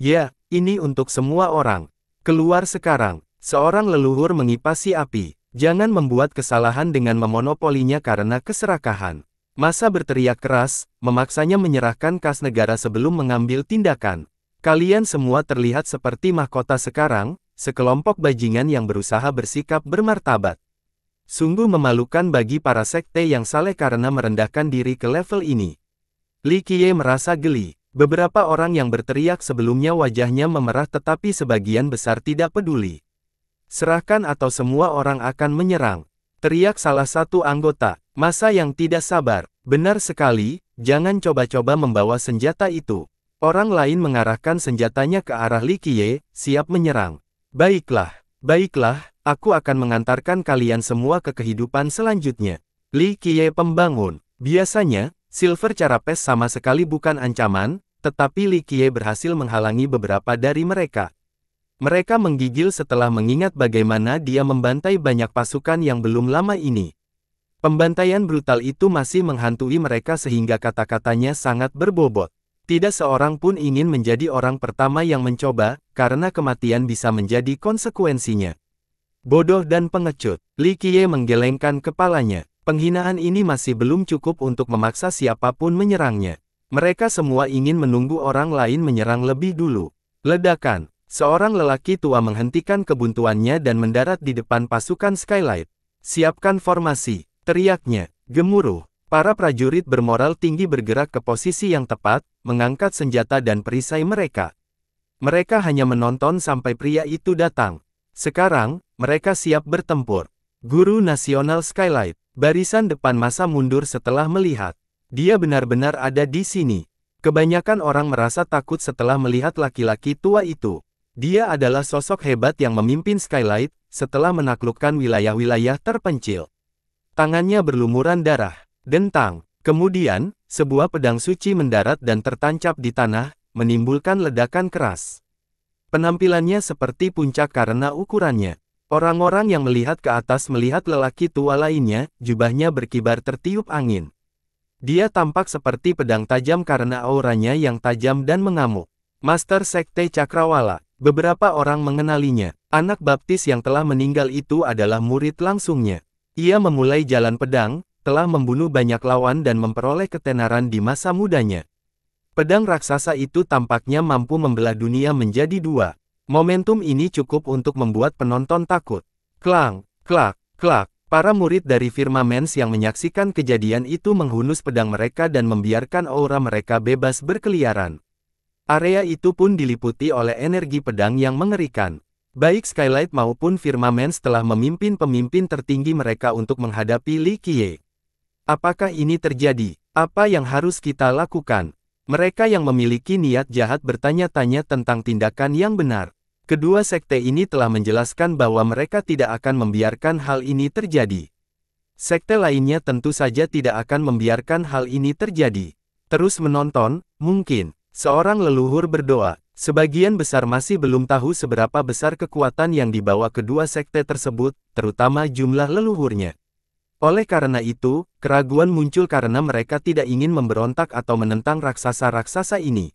Ya, ini untuk semua orang. Keluar sekarang. Seorang leluhur mengipasi api, jangan membuat kesalahan dengan memonopolinya karena keserakahan. Masa berteriak keras, memaksanya menyerahkan kas negara sebelum mengambil tindakan. Kalian semua terlihat seperti mahkota sekarang, sekelompok bajingan yang berusaha bersikap bermartabat. Sungguh memalukan bagi para sekte yang saleh karena merendahkan diri ke level ini. Li Qiye merasa geli. Beberapa orang yang berteriak sebelumnya wajahnya memerah tetapi sebagian besar tidak peduli. Serahkan atau semua orang akan menyerang. Teriak salah satu anggota, masa yang tidak sabar. Benar sekali, jangan coba-coba membawa senjata itu. Orang lain mengarahkan senjatanya ke arah Li Likie, siap menyerang. Baiklah, baiklah, aku akan mengantarkan kalian semua ke kehidupan selanjutnya. Li Likie pembangun. Biasanya, Silver Carapes sama sekali bukan ancaman, tetapi Li Likie berhasil menghalangi beberapa dari mereka. Mereka menggigil setelah mengingat bagaimana dia membantai banyak pasukan yang belum lama ini. Pembantaian brutal itu masih menghantui mereka sehingga kata-katanya sangat berbobot. Tidak seorang pun ingin menjadi orang pertama yang mencoba, karena kematian bisa menjadi konsekuensinya. Bodoh dan pengecut, Li Qiye menggelengkan kepalanya. Penghinaan ini masih belum cukup untuk memaksa siapapun menyerangnya. Mereka semua ingin menunggu orang lain menyerang lebih dulu. Ledakan, Seorang lelaki tua menghentikan kebuntuannya dan mendarat di depan pasukan Skylight. Siapkan formasi, teriaknya, gemuruh. Para prajurit bermoral tinggi bergerak ke posisi yang tepat, mengangkat senjata dan perisai mereka. Mereka hanya menonton sampai pria itu datang. Sekarang, mereka siap bertempur. Guru Nasional Skylight, barisan depan masa mundur setelah melihat. Dia benar-benar ada di sini. Kebanyakan orang merasa takut setelah melihat laki-laki tua itu. Dia adalah sosok hebat yang memimpin Skylight, setelah menaklukkan wilayah-wilayah terpencil. Tangannya berlumuran darah, dentang. Kemudian, sebuah pedang suci mendarat dan tertancap di tanah, menimbulkan ledakan keras. Penampilannya seperti puncak karena ukurannya. Orang-orang yang melihat ke atas melihat lelaki tua lainnya, jubahnya berkibar tertiup angin. Dia tampak seperti pedang tajam karena auranya yang tajam dan mengamuk. Master Sekte Cakrawala, Beberapa orang mengenalinya. Anak baptis yang telah meninggal itu adalah murid langsungnya. Ia memulai jalan pedang, telah membunuh banyak lawan dan memperoleh ketenaran di masa mudanya. Pedang raksasa itu tampaknya mampu membelah dunia menjadi dua. Momentum ini cukup untuk membuat penonton takut. Klang, klak, klak. Para murid dari Firmamens yang menyaksikan kejadian itu menghunus pedang mereka dan membiarkan aura mereka bebas berkeliaran. Area itu pun diliputi oleh energi pedang yang mengerikan. Baik Skylight maupun Firmament setelah memimpin pemimpin tertinggi mereka untuk menghadapi Li Qiye. Apakah ini terjadi? Apa yang harus kita lakukan? Mereka yang memiliki niat jahat bertanya-tanya tentang tindakan yang benar. Kedua sekte ini telah menjelaskan bahwa mereka tidak akan membiarkan hal ini terjadi. Sekte lainnya tentu saja tidak akan membiarkan hal ini terjadi. Terus menonton, mungkin. Seorang leluhur berdoa, sebagian besar masih belum tahu seberapa besar kekuatan yang dibawa kedua sekte tersebut, terutama jumlah leluhurnya. Oleh karena itu, keraguan muncul karena mereka tidak ingin memberontak atau menentang raksasa-raksasa ini.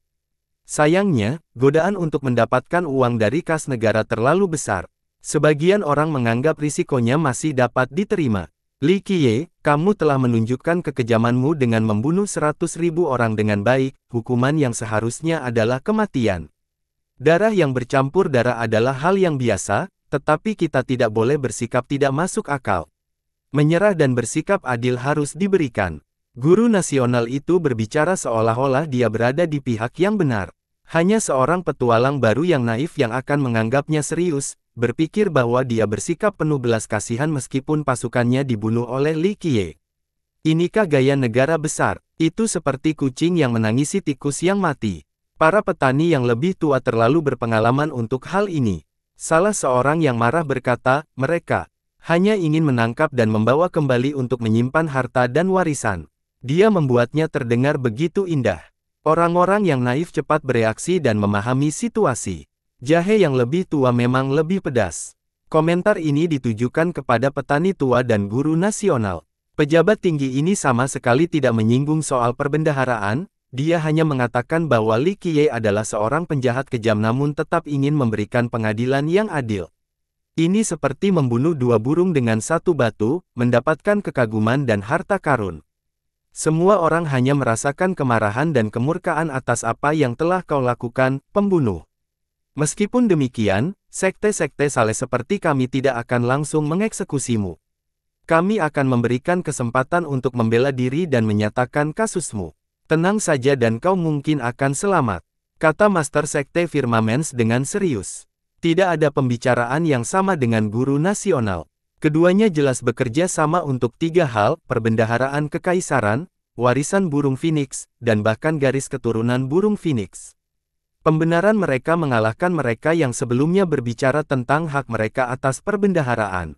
Sayangnya, godaan untuk mendapatkan uang dari kas negara terlalu besar. Sebagian orang menganggap risikonya masih dapat diterima. Li Qiye, kamu telah menunjukkan kekejamanmu dengan membunuh seratus ribu orang dengan baik, hukuman yang seharusnya adalah kematian. Darah yang bercampur darah adalah hal yang biasa, tetapi kita tidak boleh bersikap tidak masuk akal. Menyerah dan bersikap adil harus diberikan. Guru nasional itu berbicara seolah-olah dia berada di pihak yang benar. Hanya seorang petualang baru yang naif yang akan menganggapnya serius, berpikir bahwa dia bersikap penuh belas kasihan meskipun pasukannya dibunuh oleh Li Qiye. Inikah gaya negara besar? Itu seperti kucing yang menangisi tikus yang mati. Para petani yang lebih tua terlalu berpengalaman untuk hal ini. Salah seorang yang marah berkata, mereka hanya ingin menangkap dan membawa kembali untuk menyimpan harta dan warisan. Dia membuatnya terdengar begitu indah. Orang-orang yang naif cepat bereaksi dan memahami situasi. Jahe yang lebih tua memang lebih pedas. Komentar ini ditujukan kepada petani tua dan guru nasional. Pejabat tinggi ini sama sekali tidak menyinggung soal perbendaharaan, dia hanya mengatakan bahwa Li Qiye adalah seorang penjahat kejam namun tetap ingin memberikan pengadilan yang adil. Ini seperti membunuh dua burung dengan satu batu, mendapatkan kekaguman dan harta karun. Semua orang hanya merasakan kemarahan dan kemurkaan atas apa yang telah kau lakukan, pembunuh. Meskipun demikian, sekte-sekte saleh seperti kami tidak akan langsung mengeksekusimu. Kami akan memberikan kesempatan untuk membela diri dan menyatakan kasusmu. Tenang saja dan kau mungkin akan selamat, kata Master Sekte Firmaments dengan serius. Tidak ada pembicaraan yang sama dengan guru nasional. Keduanya jelas bekerja sama untuk tiga hal, perbendaharaan kekaisaran, warisan burung phoenix, dan bahkan garis keturunan burung phoenix. Pembenaran mereka mengalahkan mereka yang sebelumnya berbicara tentang hak mereka atas perbendaharaan.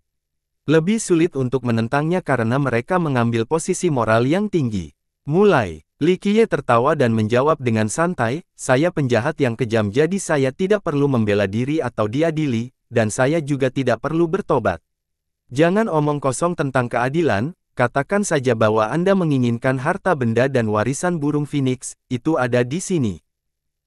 Lebih sulit untuk menentangnya karena mereka mengambil posisi moral yang tinggi. Mulai, Likie tertawa dan menjawab dengan santai, saya penjahat yang kejam jadi saya tidak perlu membela diri atau diadili, dan saya juga tidak perlu bertobat. Jangan omong kosong tentang keadilan, katakan saja bahwa Anda menginginkan harta benda dan warisan burung phoenix, itu ada di sini.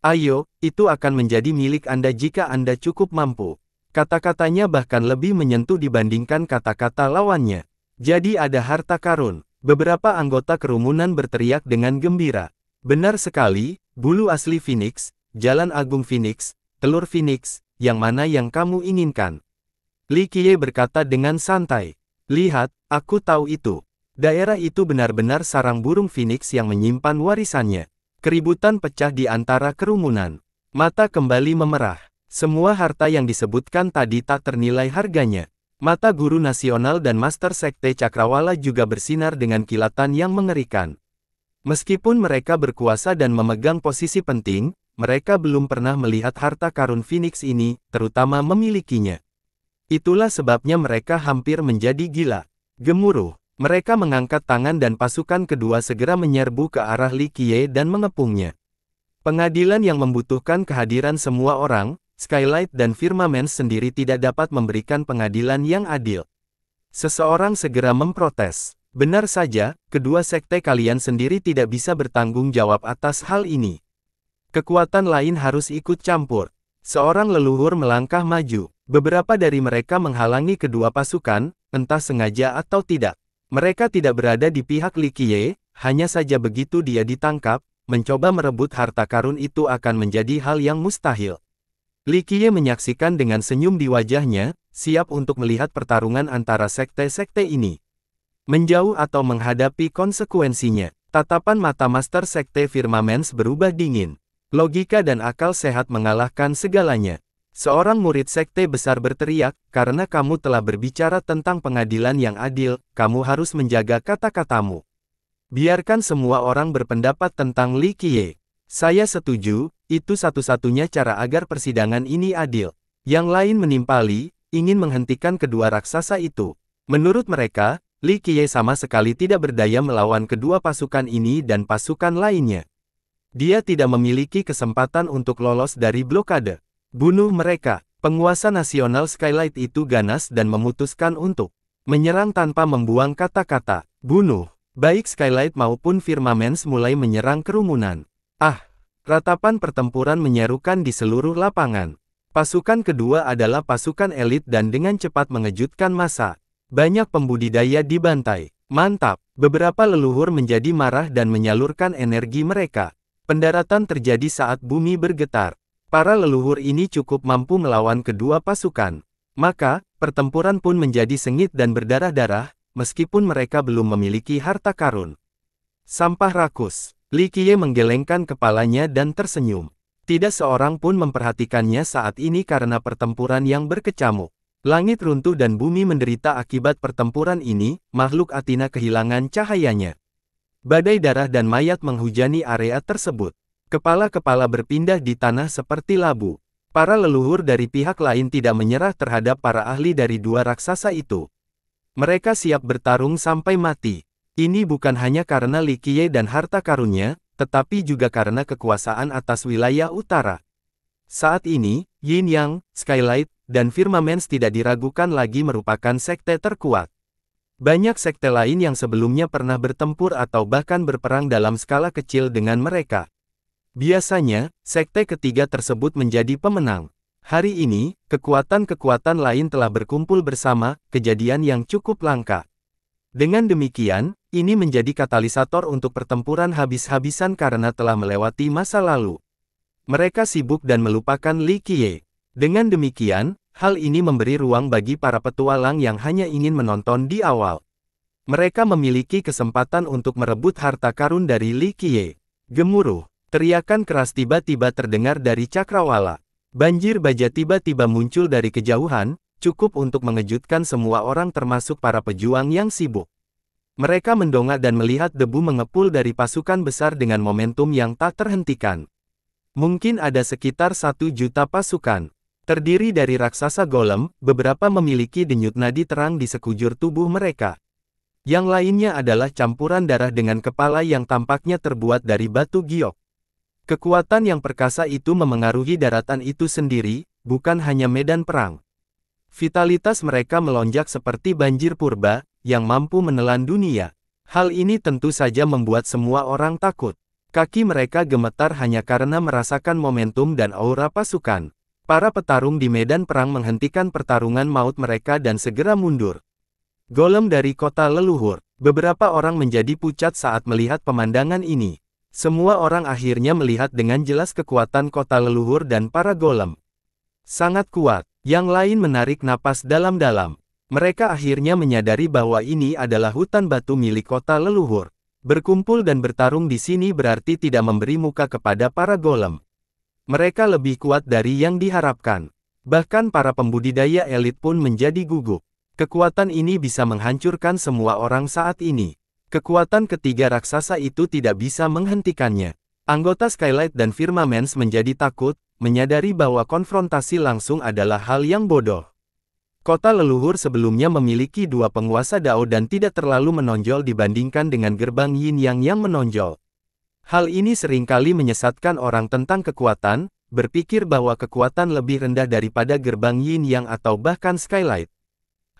Ayo, itu akan menjadi milik Anda jika Anda cukup mampu. Kata-katanya bahkan lebih menyentuh dibandingkan kata-kata lawannya. Jadi ada harta karun. Beberapa anggota kerumunan berteriak dengan gembira. Benar sekali, bulu asli Phoenix, Jalan Agung Phoenix, telur Phoenix, yang mana yang kamu inginkan. Li Qiye berkata dengan santai. Lihat, aku tahu itu. Daerah itu benar-benar sarang burung Phoenix yang menyimpan warisannya. Keributan pecah di antara kerumunan. Mata kembali memerah. Semua harta yang disebutkan tadi tak ternilai harganya. Mata guru nasional dan master sekte Cakrawala juga bersinar dengan kilatan yang mengerikan. Meskipun mereka berkuasa dan memegang posisi penting, mereka belum pernah melihat harta karun Phoenix ini, terutama memilikinya. Itulah sebabnya mereka hampir menjadi gila. Gemuruh, mereka mengangkat tangan dan pasukan kedua segera menyerbu ke arah Li Qiye dan mengepungnya. Pengadilan yang membutuhkan kehadiran semua orang, Skylight dan Firmament sendiri tidak dapat memberikan pengadilan yang adil. Seseorang segera memprotes. Benar saja, kedua sekte kalian sendiri tidak bisa bertanggung jawab atas hal ini. Kekuatan lain harus ikut campur. Seorang leluhur melangkah maju. Beberapa dari mereka menghalangi kedua pasukan, entah sengaja atau tidak. Mereka tidak berada di pihak Likie, hanya saja begitu dia ditangkap, mencoba merebut harta karun itu akan menjadi hal yang mustahil. Likie menyaksikan dengan senyum di wajahnya, siap untuk melihat pertarungan antara sekte-sekte ini. Menjauh atau menghadapi konsekuensinya, tatapan mata Master Sekte Firmamens berubah dingin. Logika dan akal sehat mengalahkan segalanya. Seorang murid sekte besar berteriak, karena kamu telah berbicara tentang pengadilan yang adil, kamu harus menjaga kata-katamu. Biarkan semua orang berpendapat tentang Li Qiye. Saya setuju, itu satu-satunya cara agar persidangan ini adil. Yang lain menimpali, ingin menghentikan kedua raksasa itu. Menurut mereka, Li Qiye sama sekali tidak berdaya melawan kedua pasukan ini dan pasukan lainnya. Dia tidak memiliki kesempatan untuk lolos dari blokade. Bunuh mereka, penguasa nasional Skylight itu ganas dan memutuskan untuk menyerang tanpa membuang kata-kata, bunuh. Baik Skylight maupun Firmaments mulai menyerang kerumunan. Ah, ratapan pertempuran menyerukan di seluruh lapangan. Pasukan kedua adalah pasukan elit dan dengan cepat mengejutkan masa. Banyak pembudidaya dibantai. Mantap, beberapa leluhur menjadi marah dan menyalurkan energi mereka. Pendaratan terjadi saat bumi bergetar. Para leluhur ini cukup mampu melawan kedua pasukan. Maka, pertempuran pun menjadi sengit dan berdarah-darah, meskipun mereka belum memiliki harta karun. Sampah rakus. Li Qiye menggelengkan kepalanya dan tersenyum. Tidak seorang pun memperhatikannya saat ini karena pertempuran yang berkecamuk. Langit runtuh dan bumi menderita akibat pertempuran ini, makhluk Athena kehilangan cahayanya. Badai darah dan mayat menghujani area tersebut. Kepala-kepala berpindah di tanah seperti labu. Para leluhur dari pihak lain tidak menyerah terhadap para ahli dari dua raksasa itu. Mereka siap bertarung sampai mati. Ini bukan hanya karena Likie dan harta karunnya, tetapi juga karena kekuasaan atas wilayah utara. Saat ini, Yin Yang, Skylight, dan Firmaments tidak diragukan lagi merupakan sekte terkuat. Banyak sekte lain yang sebelumnya pernah bertempur atau bahkan berperang dalam skala kecil dengan mereka. Biasanya, sekte ketiga tersebut menjadi pemenang. Hari ini, kekuatan-kekuatan lain telah berkumpul bersama, kejadian yang cukup langka. Dengan demikian, ini menjadi katalisator untuk pertempuran habis-habisan karena telah melewati masa lalu. Mereka sibuk dan melupakan Li Qiye. Dengan demikian, hal ini memberi ruang bagi para petualang yang hanya ingin menonton di awal. Mereka memiliki kesempatan untuk merebut harta karun dari Li Qiye. Gemuruh. Teriakan keras tiba-tiba terdengar dari cakrawala. Banjir baja tiba-tiba muncul dari kejauhan, cukup untuk mengejutkan semua orang termasuk para pejuang yang sibuk. Mereka mendongak dan melihat debu mengepul dari pasukan besar dengan momentum yang tak terhentikan. Mungkin ada sekitar satu juta pasukan. Terdiri dari raksasa golem, beberapa memiliki denyut nadi terang di sekujur tubuh mereka. Yang lainnya adalah campuran darah dengan kepala yang tampaknya terbuat dari batu giok. Kekuatan yang perkasa itu memengaruhi daratan itu sendiri, bukan hanya medan perang. Vitalitas mereka melonjak seperti banjir purba, yang mampu menelan dunia. Hal ini tentu saja membuat semua orang takut. Kaki mereka gemetar hanya karena merasakan momentum dan aura pasukan. Para petarung di medan perang menghentikan pertarungan maut mereka dan segera mundur. Golem dari kota leluhur, beberapa orang menjadi pucat saat melihat pemandangan ini. Semua orang akhirnya melihat dengan jelas kekuatan kota leluhur dan para golem. Sangat kuat, yang lain menarik napas dalam-dalam. Mereka akhirnya menyadari bahwa ini adalah hutan batu milik kota leluhur. Berkumpul dan bertarung di sini berarti tidak memberi muka kepada para golem. Mereka lebih kuat dari yang diharapkan. Bahkan para pembudidaya elit pun menjadi gugup. Kekuatan ini bisa menghancurkan semua orang saat ini. Kekuatan ketiga raksasa itu tidak bisa menghentikannya. Anggota Skylight dan Firmaments menjadi takut, menyadari bahwa konfrontasi langsung adalah hal yang bodoh. Kota leluhur sebelumnya memiliki dua penguasa Dao dan tidak terlalu menonjol dibandingkan dengan gerbang Yin Yang yang menonjol. Hal ini seringkali menyesatkan orang tentang kekuatan, berpikir bahwa kekuatan lebih rendah daripada gerbang Yin Yang atau bahkan Skylight.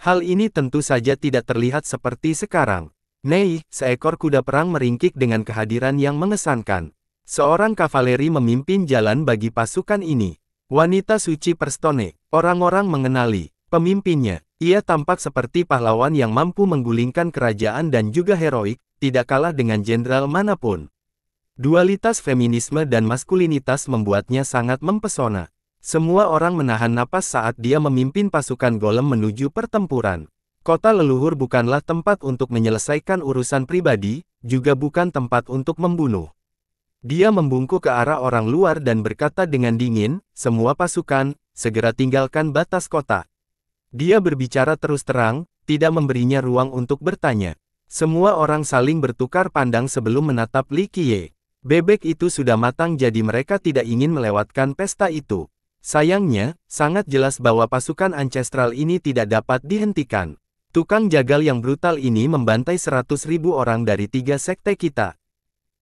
Hal ini tentu saja tidak terlihat seperti sekarang. Nei, seekor kuda perang meringkik dengan kehadiran yang mengesankan. Seorang kavaleri memimpin jalan bagi pasukan ini. Wanita suci Perstone, orang-orang mengenali pemimpinnya. Ia tampak seperti pahlawan yang mampu menggulingkan kerajaan dan juga heroik, tidak kalah dengan jenderal manapun. Dualitas feminisme dan maskulinitas membuatnya sangat mempesona. Semua orang menahan napas saat dia memimpin pasukan golem menuju pertempuran. Kota leluhur bukanlah tempat untuk menyelesaikan urusan pribadi, juga bukan tempat untuk membunuh. Dia membungkuk ke arah orang luar dan berkata dengan dingin, semua pasukan, segera tinggalkan batas kota. Dia berbicara terus terang, tidak memberinya ruang untuk bertanya. Semua orang saling bertukar pandang sebelum menatap Li Qiye. Bebek itu sudah matang jadi mereka tidak ingin melewatkan pesta itu. Sayangnya, sangat jelas bahwa pasukan ancestral ini tidak dapat dihentikan. Tukang jagal yang brutal ini membantai seratus ribu orang dari tiga sekte kita.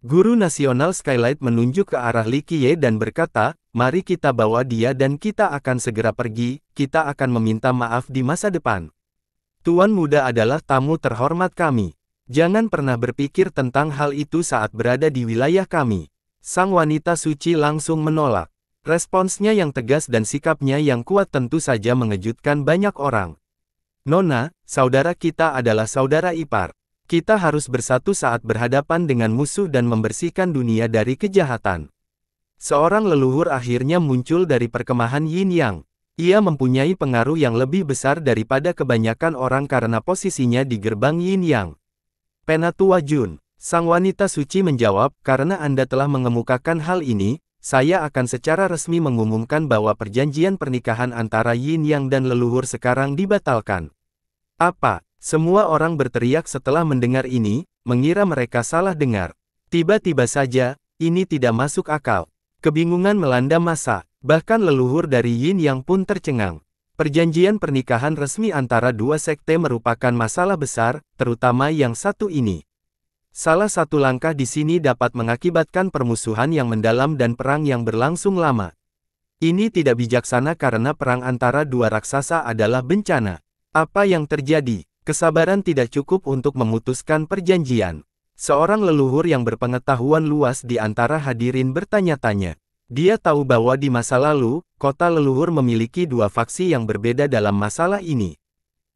Guru Nasional Skylight menunjuk ke arah Likie dan berkata, mari kita bawa dia dan kita akan segera pergi, kita akan meminta maaf di masa depan. Tuan muda adalah tamu terhormat kami. Jangan pernah berpikir tentang hal itu saat berada di wilayah kami. Sang wanita suci langsung menolak. Responsnya yang tegas dan sikapnya yang kuat tentu saja mengejutkan banyak orang. Nona, saudara kita adalah saudara ipar. Kita harus bersatu saat berhadapan dengan musuh dan membersihkan dunia dari kejahatan. Seorang leluhur akhirnya muncul dari perkemahan Yin Yang. Ia mempunyai pengaruh yang lebih besar daripada kebanyakan orang karena posisinya di gerbang Yin Yang. Penatua Jun, sang wanita suci menjawab, karena Anda telah mengemukakan hal ini, saya akan secara resmi mengumumkan bahwa perjanjian pernikahan antara Yin Yang dan leluhur sekarang dibatalkan. Apa? Semua orang berteriak setelah mendengar ini, mengira mereka salah dengar. Tiba-tiba saja, ini tidak masuk akal. Kebingungan melanda masa, bahkan leluhur dari Yin Yang pun tercengang. Perjanjian pernikahan resmi antara dua sekte merupakan masalah besar, terutama yang satu ini. Salah satu langkah di sini dapat mengakibatkan permusuhan yang mendalam dan perang yang berlangsung lama. Ini tidak bijaksana karena perang antara dua raksasa adalah bencana. Apa yang terjadi? Kesabaran tidak cukup untuk memutuskan perjanjian. Seorang leluhur yang berpengetahuan luas di antara hadirin bertanya-tanya. Dia tahu bahwa di masa lalu, kota leluhur memiliki dua faksi yang berbeda dalam masalah ini.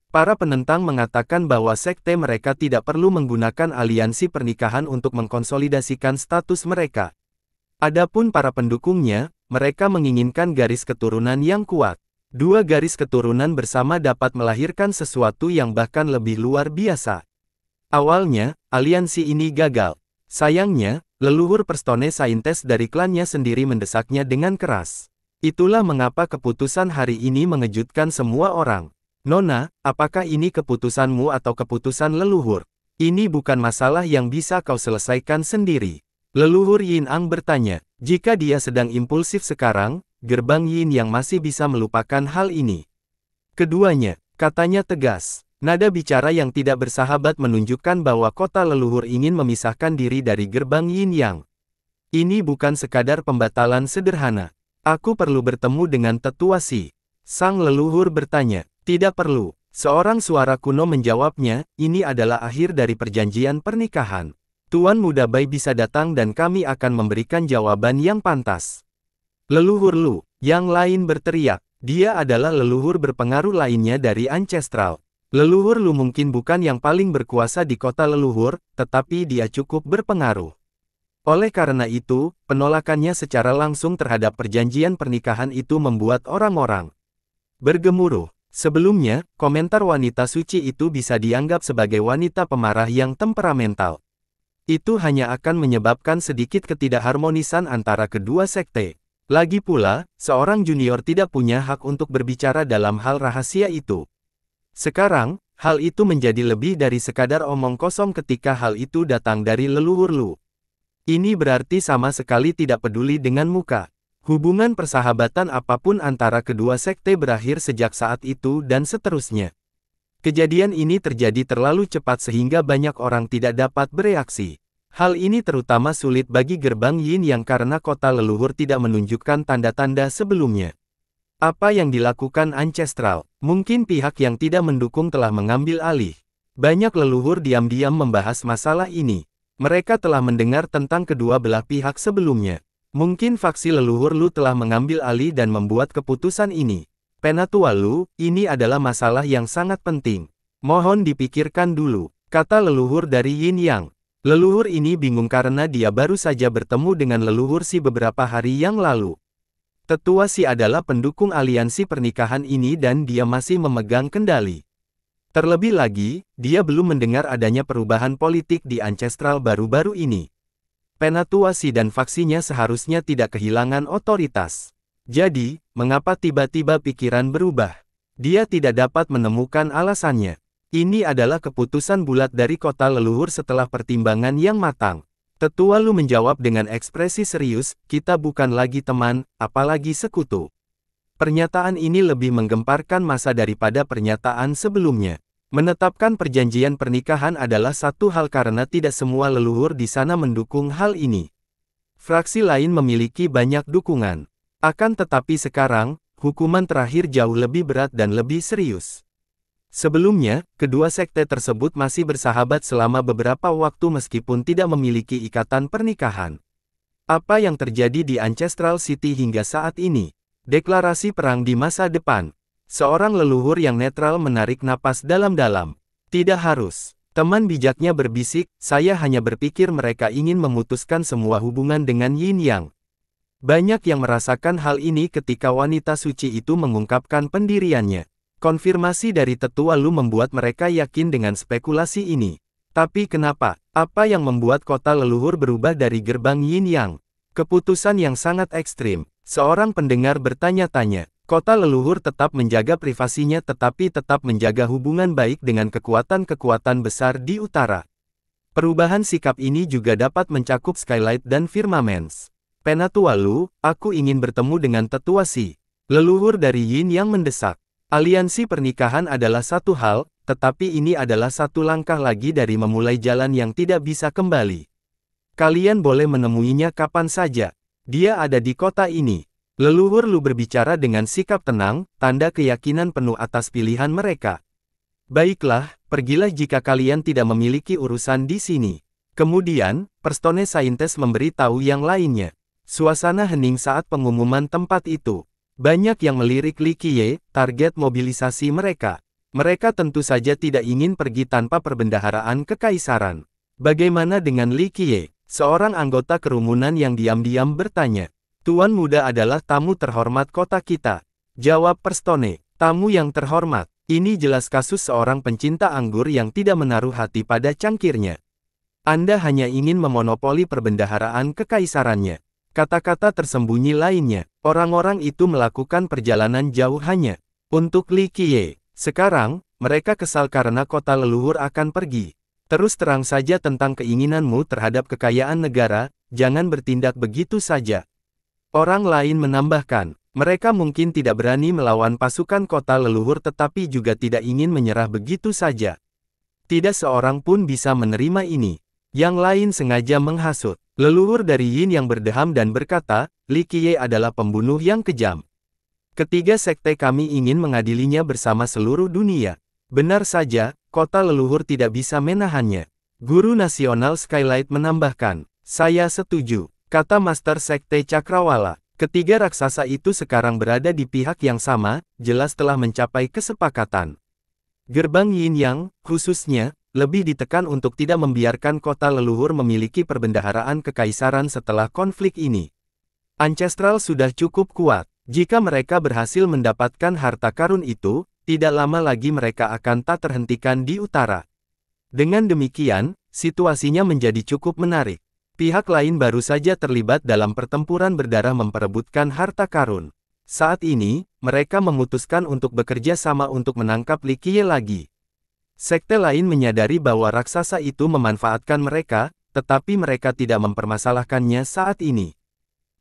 Para penentang mengatakan bahwa sekte mereka tidak perlu menggunakan aliansi pernikahan untuk mengkonsolidasikan status mereka. Adapun para pendukungnya, mereka menginginkan garis keturunan yang kuat. Dua garis keturunan bersama dapat melahirkan sesuatu yang bahkan lebih luar biasa. Awalnya, aliansi ini gagal. Sayangnya, leluhur Perstone Saintes dari klannya sendiri mendesaknya dengan keras. Itulah mengapa keputusan hari ini mengejutkan semua orang. Nona, apakah ini keputusanmu atau keputusan leluhur? Ini bukan masalah yang bisa kau selesaikan sendiri. Leluhur Yin Ang bertanya, jika dia sedang impulsif sekarang, gerbang Yin yang masih bisa melupakan hal ini. Keduanya, katanya tegas. Nada bicara yang tidak bersahabat menunjukkan bahwa kota leluhur ingin memisahkan diri dari gerbang Yin Yang. Ini bukan sekadar pembatalan sederhana. Aku perlu bertemu dengan tetua si. Sang leluhur bertanya, tidak perlu. Seorang suara kuno menjawabnya, ini adalah akhir dari perjanjian pernikahan. Tuan muda Bai bisa datang dan kami akan memberikan jawaban yang pantas. Leluhur Lu, yang lain berteriak, dia adalah leluhur berpengaruh lainnya dari Ancestral. Leluhur Lu mungkin bukan yang paling berkuasa di kota leluhur, tetapi dia cukup berpengaruh. Oleh karena itu, penolakannya secara langsung terhadap perjanjian pernikahan itu membuat orang-orang bergemuruh. Sebelumnya, komentar wanita suci itu bisa dianggap sebagai wanita pemarah yang temperamental. Itu hanya akan menyebabkan sedikit ketidakharmonisan antara kedua sekte. Lagi pula, seorang junior tidak punya hak untuk berbicara dalam hal rahasia itu. Sekarang, hal itu menjadi lebih dari sekadar omong kosong ketika hal itu datang dari leluhur Lu. Ini berarti sama sekali tidak peduli dengan muka. Hubungan persahabatan apapun antara kedua sekte berakhir sejak saat itu dan seterusnya. Kejadian ini terjadi terlalu cepat sehingga banyak orang tidak dapat bereaksi. Hal ini terutama sulit bagi gerbang Yin yang karena kota leluhur tidak menunjukkan tanda-tanda sebelumnya. Apa yang dilakukan ancestral? Mungkin pihak yang tidak mendukung telah mengambil alih. Banyak leluhur diam-diam membahas masalah ini. Mereka telah mendengar tentang kedua belah pihak sebelumnya. Mungkin faksi leluhur Lu telah mengambil alih dan membuat keputusan ini. Penatua Lu, ini adalah masalah yang sangat penting. Mohon dipikirkan dulu, kata leluhur dari Yin Yang. Leluhur ini bingung karena dia baru saja bertemu dengan leluhur si beberapa hari yang lalu. Tetua si adalah pendukung aliansi pernikahan ini dan dia masih memegang kendali. Terlebih lagi, dia belum mendengar adanya perubahan politik di Ancestral baru-baru ini. Penatuasi dan faksinya seharusnya tidak kehilangan otoritas. Jadi, mengapa tiba-tiba pikiran berubah? Dia tidak dapat menemukan alasannya. Ini adalah keputusan bulat dari kota leluhur setelah pertimbangan yang matang. Tetua Lu menjawab dengan ekspresi serius, kita bukan lagi teman, apalagi sekutu. Pernyataan ini lebih menggemparkan masa daripada pernyataan sebelumnya. Menetapkan perjanjian pernikahan adalah satu hal karena tidak semua leluhur di sana mendukung hal ini. Fraksi lain memiliki banyak dukungan. Akan tetapi sekarang, hukuman terakhir jauh lebih berat dan lebih serius. Sebelumnya, kedua sekte tersebut masih bersahabat selama beberapa waktu meskipun tidak memiliki ikatan pernikahan. Apa yang terjadi di Ancestral City hingga saat ini? Deklarasi perang di masa depan. Seorang leluhur yang netral menarik napas dalam-dalam. Tidak harus. Teman bijaknya berbisik, saya hanya berpikir mereka ingin memutuskan semua hubungan dengan yin yang. Banyak yang merasakan hal ini ketika wanita suci itu mengungkapkan pendiriannya. Konfirmasi dari tetua Lu membuat mereka yakin dengan spekulasi ini. Tapi kenapa? Apa yang membuat kota leluhur berubah dari gerbang yin yang? Keputusan yang sangat ekstrim. Seorang pendengar bertanya-tanya. Kota leluhur tetap menjaga privasinya tetapi tetap menjaga hubungan baik dengan kekuatan-kekuatan besar di utara. Perubahan sikap ini juga dapat mencakup Skylight dan Firmaments. Penatualu, aku ingin bertemu dengan tetua Si. Leluhur dari Yin yang mendesak. Aliansi pernikahan adalah satu hal, tetapi ini adalah satu langkah lagi dari memulai jalan yang tidak bisa kembali. Kalian boleh menemuinya kapan saja. Dia ada di kota ini. Leluhur Lu berbicara dengan sikap tenang, tanda keyakinan penuh atas pilihan mereka. Baiklah, pergilah jika kalian tidak memiliki urusan di sini. Kemudian, Perstone Saintes memberi tahu yang lainnya. Suasana hening saat pengumuman tempat itu. Banyak yang melirik Likie, target mobilisasi mereka. Mereka tentu saja tidak ingin pergi tanpa perbendaharaan kekaisaran. Bagaimana dengan Likie? Seorang anggota kerumunan yang diam-diam bertanya. Tuan muda adalah tamu terhormat kota kita. Jawab Perstone, tamu yang terhormat. Ini jelas kasus seorang pencinta anggur yang tidak menaruh hati pada cangkirnya. Anda hanya ingin memonopoli perbendaharaan kekaisarannya. Kata-kata tersembunyi lainnya, orang-orang itu melakukan perjalanan jauh hanya untuk Li Qiye. Sekarang, mereka kesal karena kota leluhur akan pergi. Terus terang saja tentang keinginanmu terhadap kekayaan negara, jangan bertindak begitu saja. Orang lain menambahkan, mereka mungkin tidak berani melawan pasukan kota leluhur tetapi juga tidak ingin menyerah begitu saja. Tidak seorang pun bisa menerima ini. Yang lain sengaja menghasut. Leluhur dari Yin yang berdeham dan berkata, Li Qiye adalah pembunuh yang kejam. Ketiga sekte kami ingin mengadilinya bersama seluruh dunia. Benar saja, kota leluhur tidak bisa menahannya. Guru Nasional Skylight menambahkan, saya setuju. Kata Master Sekte Cakrawala, ketiga raksasa itu sekarang berada di pihak yang sama, jelas telah mencapai kesepakatan. Gerbang Yin Yang, khususnya, lebih ditekan untuk tidak membiarkan kota leluhur memiliki perbendaharaan kekaisaran setelah konflik ini. Ancestral sudah cukup kuat. Jika mereka berhasil mendapatkan harta karun itu, tidak lama lagi mereka akan tak terhentikan di utara. Dengan demikian, situasinya menjadi cukup menarik. Pihak lain baru saja terlibat dalam pertempuran berdarah memperebutkan harta karun. Saat ini, mereka memutuskan untuk bekerja sama untuk menangkap Likie lagi. Sekte lain menyadari bahwa raksasa itu memanfaatkan mereka, tetapi mereka tidak mempermasalahkannya saat ini.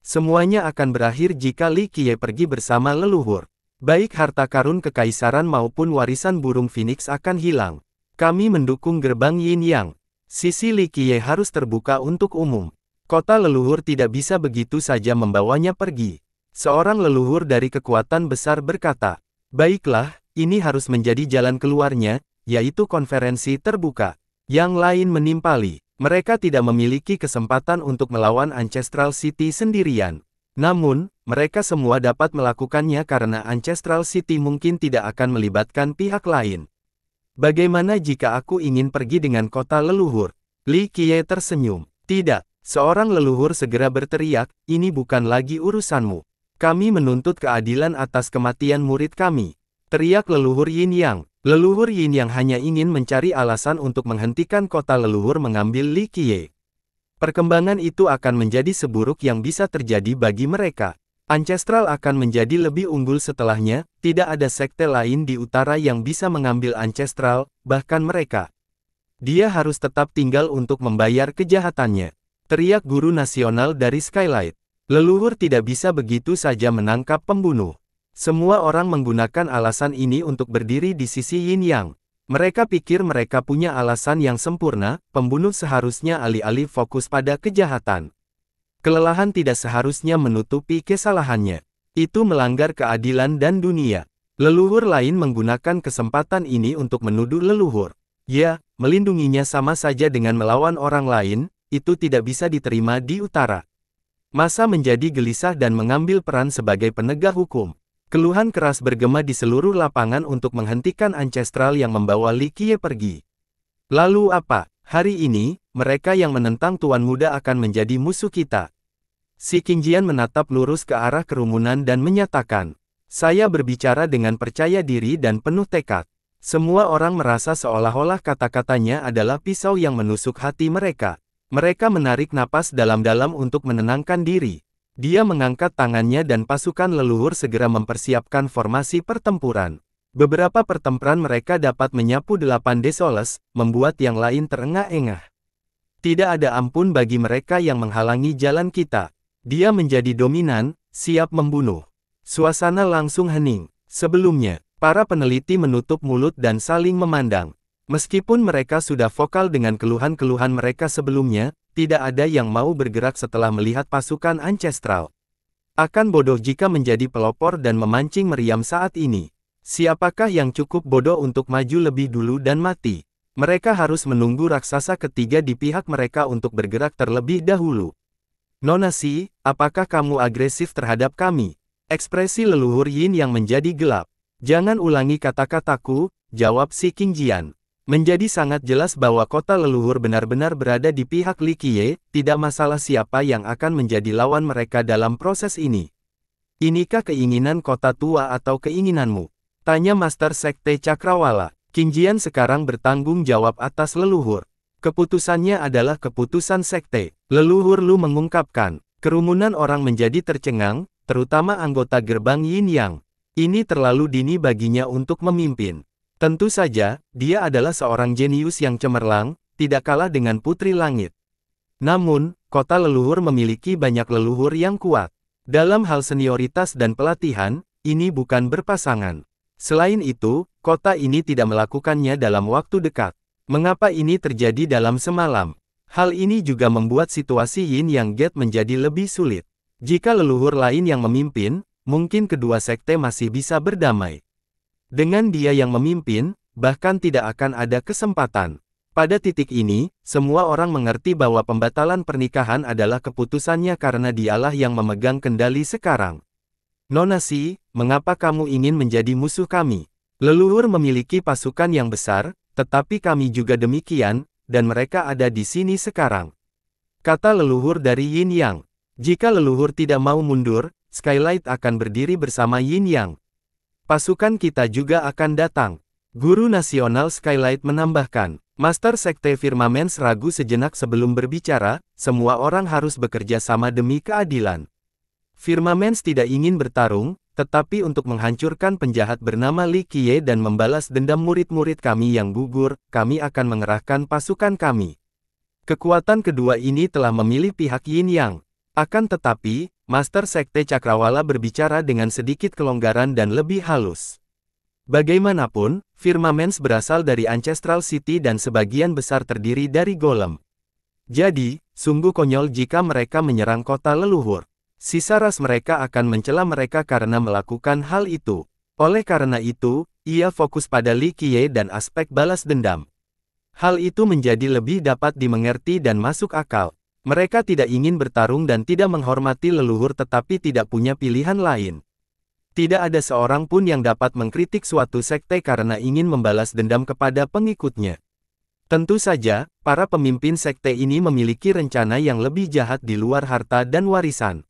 Semuanya akan berakhir jika Likie pergi bersama leluhur. Baik harta karun kekaisaran maupun warisan burung phoenix akan hilang. Kami mendukung gerbang Yin Yang. Sisi Likie harus terbuka untuk umum. Kota leluhur tidak bisa begitu saja membawanya pergi. Seorang leluhur dari kekuatan besar berkata, Baiklah, ini harus menjadi jalan keluarnya, yaitu konferensi terbuka. Yang lain menimpali. Mereka tidak memiliki kesempatan untuk melawan Ancestral City sendirian. Namun, mereka semua dapat melakukannya karena Ancestral City mungkin tidak akan melibatkan pihak lain. Bagaimana jika aku ingin pergi dengan kota leluhur? Li Qiye tersenyum. Tidak, seorang leluhur segera berteriak, ini bukan lagi urusanmu. Kami menuntut keadilan atas kematian murid kami. Teriak leluhur Yin Yang. Leluhur Yin Yang hanya ingin mencari alasan untuk menghentikan kota leluhur mengambil Li Qiye. Perkembangan itu akan menjadi seburuk yang bisa terjadi bagi mereka. Ancestral akan menjadi lebih unggul setelahnya, tidak ada sekte lain di utara yang bisa mengambil Ancestral, bahkan mereka. Dia harus tetap tinggal untuk membayar kejahatannya. Teriak guru nasional dari Skylight. Leluhur tidak bisa begitu saja menangkap pembunuh. Semua orang menggunakan alasan ini untuk berdiri di sisi Yin Yang. Mereka pikir mereka punya alasan yang sempurna, pembunuh seharusnya alih-alih fokus pada kejahatan. Kelelahan tidak seharusnya menutupi kesalahannya. Itu melanggar keadilan dan dunia. Leluhur lain menggunakan kesempatan ini untuk menuduh leluhur. Ya, melindunginya sama saja dengan melawan orang lain, itu tidak bisa diterima di utara. Masa menjadi gelisah dan mengambil peran sebagai penegak hukum. Keluhan keras bergema di seluruh lapangan untuk menghentikan ancestral yang membawa Likie pergi. Lalu apa? Hari ini, mereka yang menentang Tuan Muda akan menjadi musuh kita. Si Qingjian menatap lurus ke arah kerumunan dan menyatakan, Saya berbicara dengan percaya diri dan penuh tekad. Semua orang merasa seolah-olah kata-katanya adalah pisau yang menusuk hati mereka. Mereka menarik napas dalam-dalam untuk menenangkan diri. Dia mengangkat tangannya dan pasukan leluhur segera mempersiapkan formasi pertempuran. Beberapa pertempuran mereka dapat menyapu delapan desoles, membuat yang lain terengah-engah. Tidak ada ampun bagi mereka yang menghalangi jalan kita. Dia menjadi dominan, siap membunuh. Suasana langsung hening. Sebelumnya, para peneliti menutup mulut dan saling memandang. Meskipun mereka sudah vokal dengan keluhan-keluhan mereka sebelumnya, tidak ada yang mau bergerak setelah melihat pasukan ancestral. Akan bodoh jika menjadi pelopor dan memancing meriam saat ini. Siapakah yang cukup bodoh untuk maju lebih dulu dan mati? Mereka harus menunggu raksasa ketiga di pihak mereka untuk bergerak terlebih dahulu. Nona Nonasi, apakah kamu agresif terhadap kami? Ekspresi leluhur Yin yang menjadi gelap. Jangan ulangi kata-kataku, jawab si King Jian. Menjadi sangat jelas bahwa kota leluhur benar-benar berada di pihak Li Qiye, tidak masalah siapa yang akan menjadi lawan mereka dalam proses ini. Inikah keinginan kota tua atau keinginanmu? Tanya Master Sekte Cakrawala, Kinjian sekarang bertanggung jawab atas leluhur. Keputusannya adalah keputusan sekte. Leluhur Lu mengungkapkan, kerumunan orang menjadi tercengang, terutama anggota gerbang Yin Yang. Ini terlalu dini baginya untuk memimpin. Tentu saja, dia adalah seorang jenius yang cemerlang, tidak kalah dengan Putri Langit. Namun, kota leluhur memiliki banyak leluhur yang kuat. Dalam hal senioritas dan pelatihan, ini bukan berpasangan. Selain itu, kota ini tidak melakukannya dalam waktu dekat. Mengapa ini terjadi dalam semalam? Hal ini juga membuat situasi Yin Yang Gate menjadi lebih sulit. Jika leluhur lain yang memimpin, mungkin kedua sekte masih bisa berdamai. Dengan dia yang memimpin, bahkan tidak akan ada kesempatan. Pada titik ini, semua orang mengerti bahwa pembatalan pernikahan adalah keputusannya karena dialah yang memegang kendali sekarang. Nona Si, mengapa kamu ingin menjadi musuh kami? Leluhur memiliki pasukan yang besar, tetapi kami juga demikian, dan mereka ada di sini sekarang. Kata leluhur dari Yin Yang. Jika leluhur tidak mau mundur, Skylight akan berdiri bersama Yin Yang. Pasukan kita juga akan datang. Guru Nasional Skylight menambahkan, Master Sekte Firmamen ragu sejenak sebelum berbicara, semua orang harus bekerja sama demi keadilan. Firmaments tidak ingin bertarung, tetapi untuk menghancurkan penjahat bernama Li Qiye dan membalas dendam murid-murid kami yang gugur, kami akan mengerahkan pasukan kami. Kekuatan kedua ini telah memilih pihak Yin Yang. Akan tetapi, Master Sekte Cakrawala berbicara dengan sedikit kelonggaran dan lebih halus. Bagaimanapun, Firmaments berasal dari Ancestral City dan sebagian besar terdiri dari golem. Jadi, sungguh konyol jika mereka menyerang kota leluhur. Sisa ras mereka akan mencela mereka karena melakukan hal itu. Oleh karena itu, ia fokus pada Li Qiye dan aspek balas dendam. Hal itu menjadi lebih dapat dimengerti dan masuk akal. Mereka tidak ingin bertarung dan tidak menghormati leluhur tetapi tidak punya pilihan lain. Tidak ada seorang pun yang dapat mengkritik suatu sekte karena ingin membalas dendam kepada pengikutnya. Tentu saja, para pemimpin sekte ini memiliki rencana yang lebih jahat di luar harta dan warisan.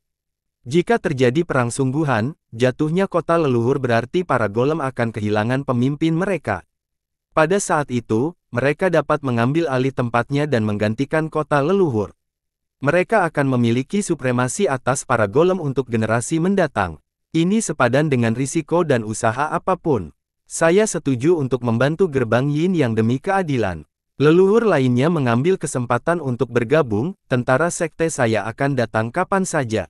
Jika terjadi perang sungguhan, jatuhnya kota leluhur berarti para golem akan kehilangan pemimpin mereka. Pada saat itu, mereka dapat mengambil alih tempatnya dan menggantikan kota leluhur. Mereka akan memiliki supremasi atas para golem untuk generasi mendatang. Ini sepadan dengan risiko dan usaha apapun. Saya setuju untuk membantu gerbang Yin yang demi keadilan. Leluhur lainnya mengambil kesempatan untuk bergabung, tentara sekte saya akan datang kapan saja.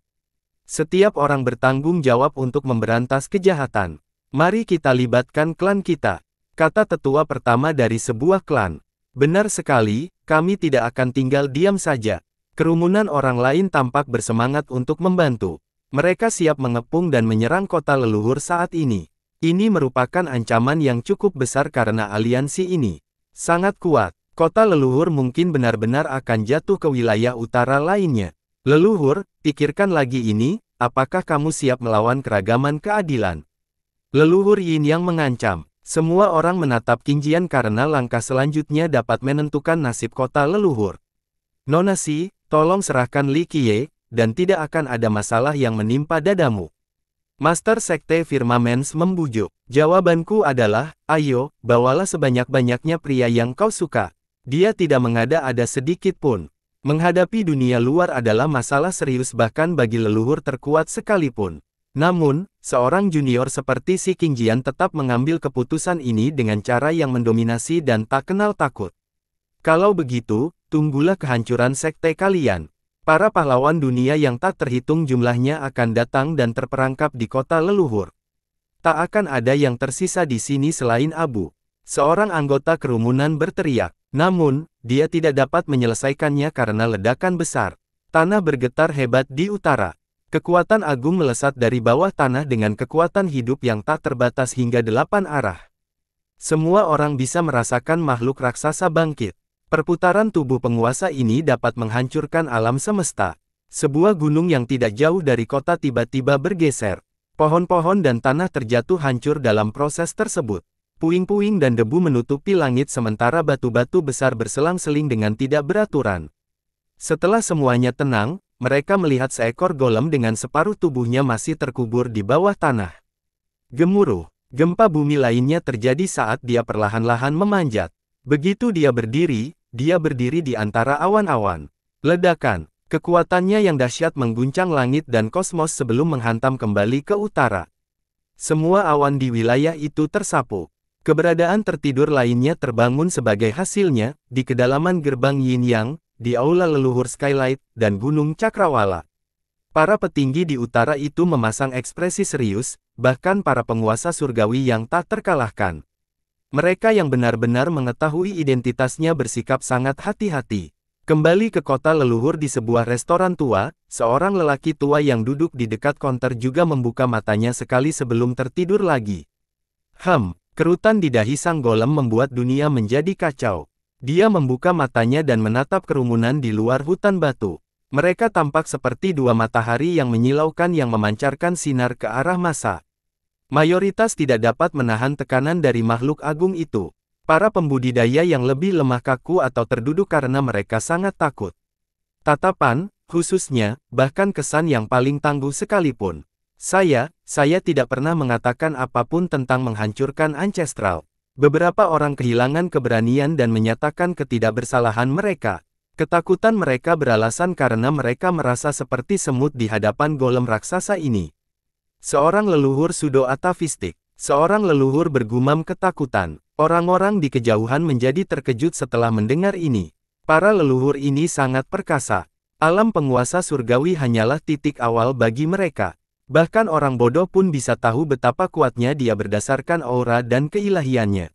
Setiap orang bertanggung jawab untuk memberantas kejahatan. Mari kita libatkan klan kita, kata tetua pertama dari sebuah klan. Benar sekali, kami tidak akan tinggal diam saja. Kerumunan orang lain tampak bersemangat untuk membantu. Mereka siap mengepung dan menyerang kota leluhur saat ini. Ini merupakan ancaman yang cukup besar karena aliansi ini sangat kuat. Kota leluhur mungkin benar-benar akan jatuh ke wilayah utara lainnya. Leluhur, pikirkan lagi ini, apakah kamu siap melawan keragaman keadilan? Leluhur Yin yang mengancam, semua orang menatap Kinjian karena langkah selanjutnya dapat menentukan nasib kota leluhur. Nona Si, tolong serahkan Li Qiye, dan tidak akan ada masalah yang menimpa dadamu. Master Sekte Firmamens membujuk. Jawabanku adalah, ayo, bawalah sebanyak-banyaknya pria yang kau suka. Dia tidak mengada-ada sedikit pun. Menghadapi dunia luar adalah masalah serius bahkan bagi leluhur terkuat sekalipun. Namun, seorang junior seperti si King Jian tetap mengambil keputusan ini dengan cara yang mendominasi dan tak kenal takut. Kalau begitu, tunggulah kehancuran sekte kalian. Para pahlawan dunia yang tak terhitung jumlahnya akan datang dan terperangkap di kota leluhur. Tak akan ada yang tersisa di sini selain abu. Seorang anggota kerumunan berteriak. Namun, dia tidak dapat menyelesaikannya karena ledakan besar. Tanah bergetar hebat di utara. Kekuatan agung melesat dari bawah tanah dengan kekuatan hidup yang tak terbatas hingga delapan arah. Semua orang bisa merasakan makhluk raksasa bangkit. Perputaran tubuh penguasa ini dapat menghancurkan alam semesta. Sebuah gunung yang tidak jauh dari kota tiba-tiba bergeser. Pohon-pohon dan tanah terjatuh hancur dalam proses tersebut. Puing-puing dan debu menutupi langit sementara batu-batu besar berselang-seling dengan tidak beraturan. Setelah semuanya tenang, mereka melihat seekor golem dengan separuh tubuhnya masih terkubur di bawah tanah. Gemuruh, gempa bumi lainnya terjadi saat dia perlahan-lahan memanjat. Begitu dia berdiri, dia berdiri di antara awan-awan. Ledakan, kekuatannya yang dahsyat mengguncang langit dan kosmos sebelum menghantam kembali ke utara. Semua awan di wilayah itu tersapu. Keberadaan tertidur lainnya terbangun sebagai hasilnya, di kedalaman gerbang Yin Yang, di aula leluhur Skylight, dan Gunung Cakrawala. Para petinggi di utara itu memasang ekspresi serius, bahkan para penguasa surgawi yang tak terkalahkan. Mereka yang benar-benar mengetahui identitasnya bersikap sangat hati-hati. Kembali ke kota leluhur di sebuah restoran tua, seorang lelaki tua yang duduk di dekat konter juga membuka matanya sekali sebelum tertidur lagi. Hem, Kerutan di dahi sang golem membuat dunia menjadi kacau. Dia membuka matanya dan menatap kerumunan di luar hutan batu. Mereka tampak seperti dua matahari yang menyilaukan yang memancarkan sinar ke arah masa. Mayoritas tidak dapat menahan tekanan dari makhluk agung itu. Para pembudidaya yang lebih lemah kaku atau terduduk karena mereka sangat takut. Tatapan, khususnya, bahkan kesan yang paling tangguh sekalipun. Saya, saya tidak pernah mengatakan apapun tentang menghancurkan ancestral. Beberapa orang kehilangan keberanian dan menyatakan ketidakbersalahan mereka. Ketakutan mereka beralasan karena mereka merasa seperti semut di hadapan golem raksasa ini. Seorang leluhur sudo atavistik, seorang leluhur bergumam ketakutan. Orang-orang di kejauhan menjadi terkejut setelah mendengar ini. Para leluhur ini sangat perkasa. Alam penguasa surgawi hanyalah titik awal bagi mereka. Bahkan orang bodoh pun bisa tahu betapa kuatnya dia berdasarkan aura dan keilahiannya.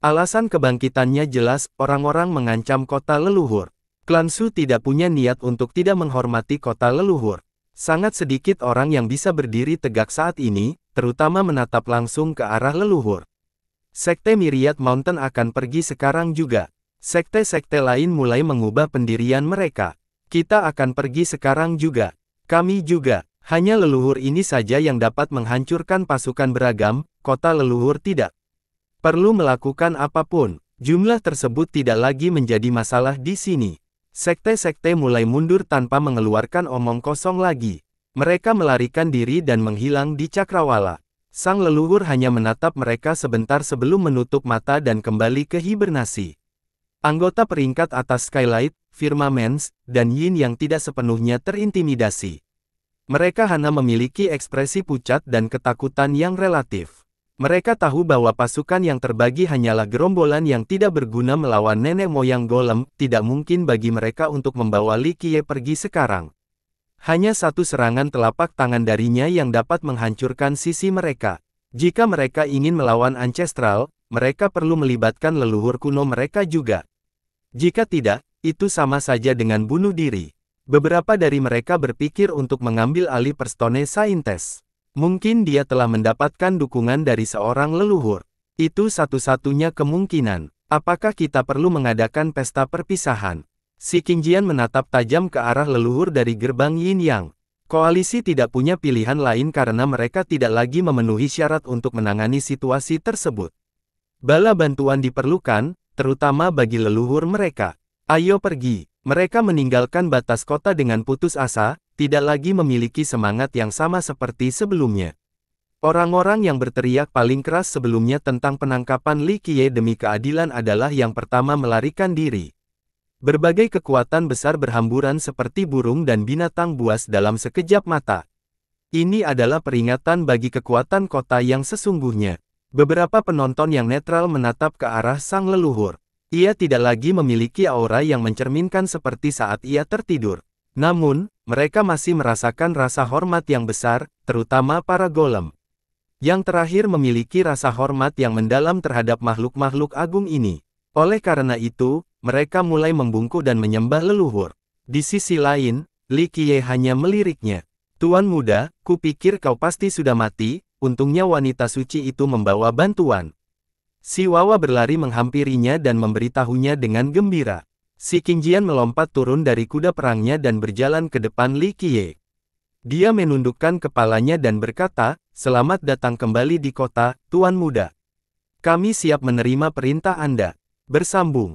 Alasan kebangkitannya jelas, orang-orang mengancam kota leluhur. Klan Su tidak punya niat untuk tidak menghormati kota leluhur. Sangat sedikit orang yang bisa berdiri tegak saat ini, terutama menatap langsung ke arah leluhur. Sekte Myriad Mountain akan pergi sekarang juga. Sekte-sekte lain mulai mengubah pendirian mereka. Kita akan pergi sekarang juga. Kami juga. Hanya leluhur ini saja yang dapat menghancurkan pasukan beragam, kota leluhur tidak perlu melakukan apapun. Jumlah tersebut tidak lagi menjadi masalah di sini. Sekte-sekte mulai mundur tanpa mengeluarkan omong kosong lagi. Mereka melarikan diri dan menghilang di cakrawala. Sang leluhur hanya menatap mereka sebentar sebelum menutup mata dan kembali ke hibernasi. Anggota peringkat atas Skylight, Firmaments, dan Yin yang tidak sepenuhnya terintimidasi. Mereka hanya memiliki ekspresi pucat dan ketakutan yang relatif. Mereka tahu bahwa pasukan yang terbagi hanyalah gerombolan yang tidak berguna melawan nenek moyang golem, tidak mungkin bagi mereka untuk membawa Likie pergi sekarang. Hanya satu serangan telapak tangan darinya yang dapat menghancurkan sisi mereka. Jika mereka ingin melawan Ancestral, mereka perlu melibatkan leluhur kuno mereka juga. Jika tidak, itu sama saja dengan bunuh diri. Beberapa dari mereka berpikir untuk mengambil alih Perstone Saintes. Mungkin dia telah mendapatkan dukungan dari seorang leluhur. Itu satu-satunya kemungkinan. Apakah kita perlu mengadakan pesta perpisahan? Si Qingjian menatap tajam ke arah leluhur dari gerbang Yin Yang. Koalisi tidak punya pilihan lain karena mereka tidak lagi memenuhi syarat untuk menangani situasi tersebut. Bala bantuan diperlukan, terutama bagi leluhur mereka. Ayo pergi. Mereka meninggalkan batas kota dengan putus asa, tidak lagi memiliki semangat yang sama seperti sebelumnya. Orang-orang yang berteriak paling keras sebelumnya tentang penangkapan Li Qiye demi keadilan adalah yang pertama melarikan diri. Berbagai kekuatan besar berhamburan seperti burung dan binatang buas dalam sekejap mata. Ini adalah peringatan bagi kekuatan kota yang sesungguhnya. Beberapa penonton yang netral menatap ke arah sang leluhur. Ia tidak lagi memiliki aura yang mencerminkan seperti saat ia tertidur. Namun, mereka masih merasakan rasa hormat yang besar, terutama para golem. Yang terakhir memiliki rasa hormat yang mendalam terhadap makhluk-makhluk agung ini. Oleh karena itu, mereka mulai membungkuk dan menyembah leluhur. Di sisi lain, Li Qiye hanya meliriknya. Tuan muda, kupikir kau pasti sudah mati, untungnya wanita suci itu membawa bantuan. Si Wawa berlari menghampirinya dan memberitahunya dengan gembira. Si Qingjian melompat turun dari kuda perangnya dan berjalan ke depan Li Qiye. Dia menundukkan kepalanya dan berkata, Selamat datang kembali di kota, Tuan Muda. Kami siap menerima perintah Anda. Bersambung.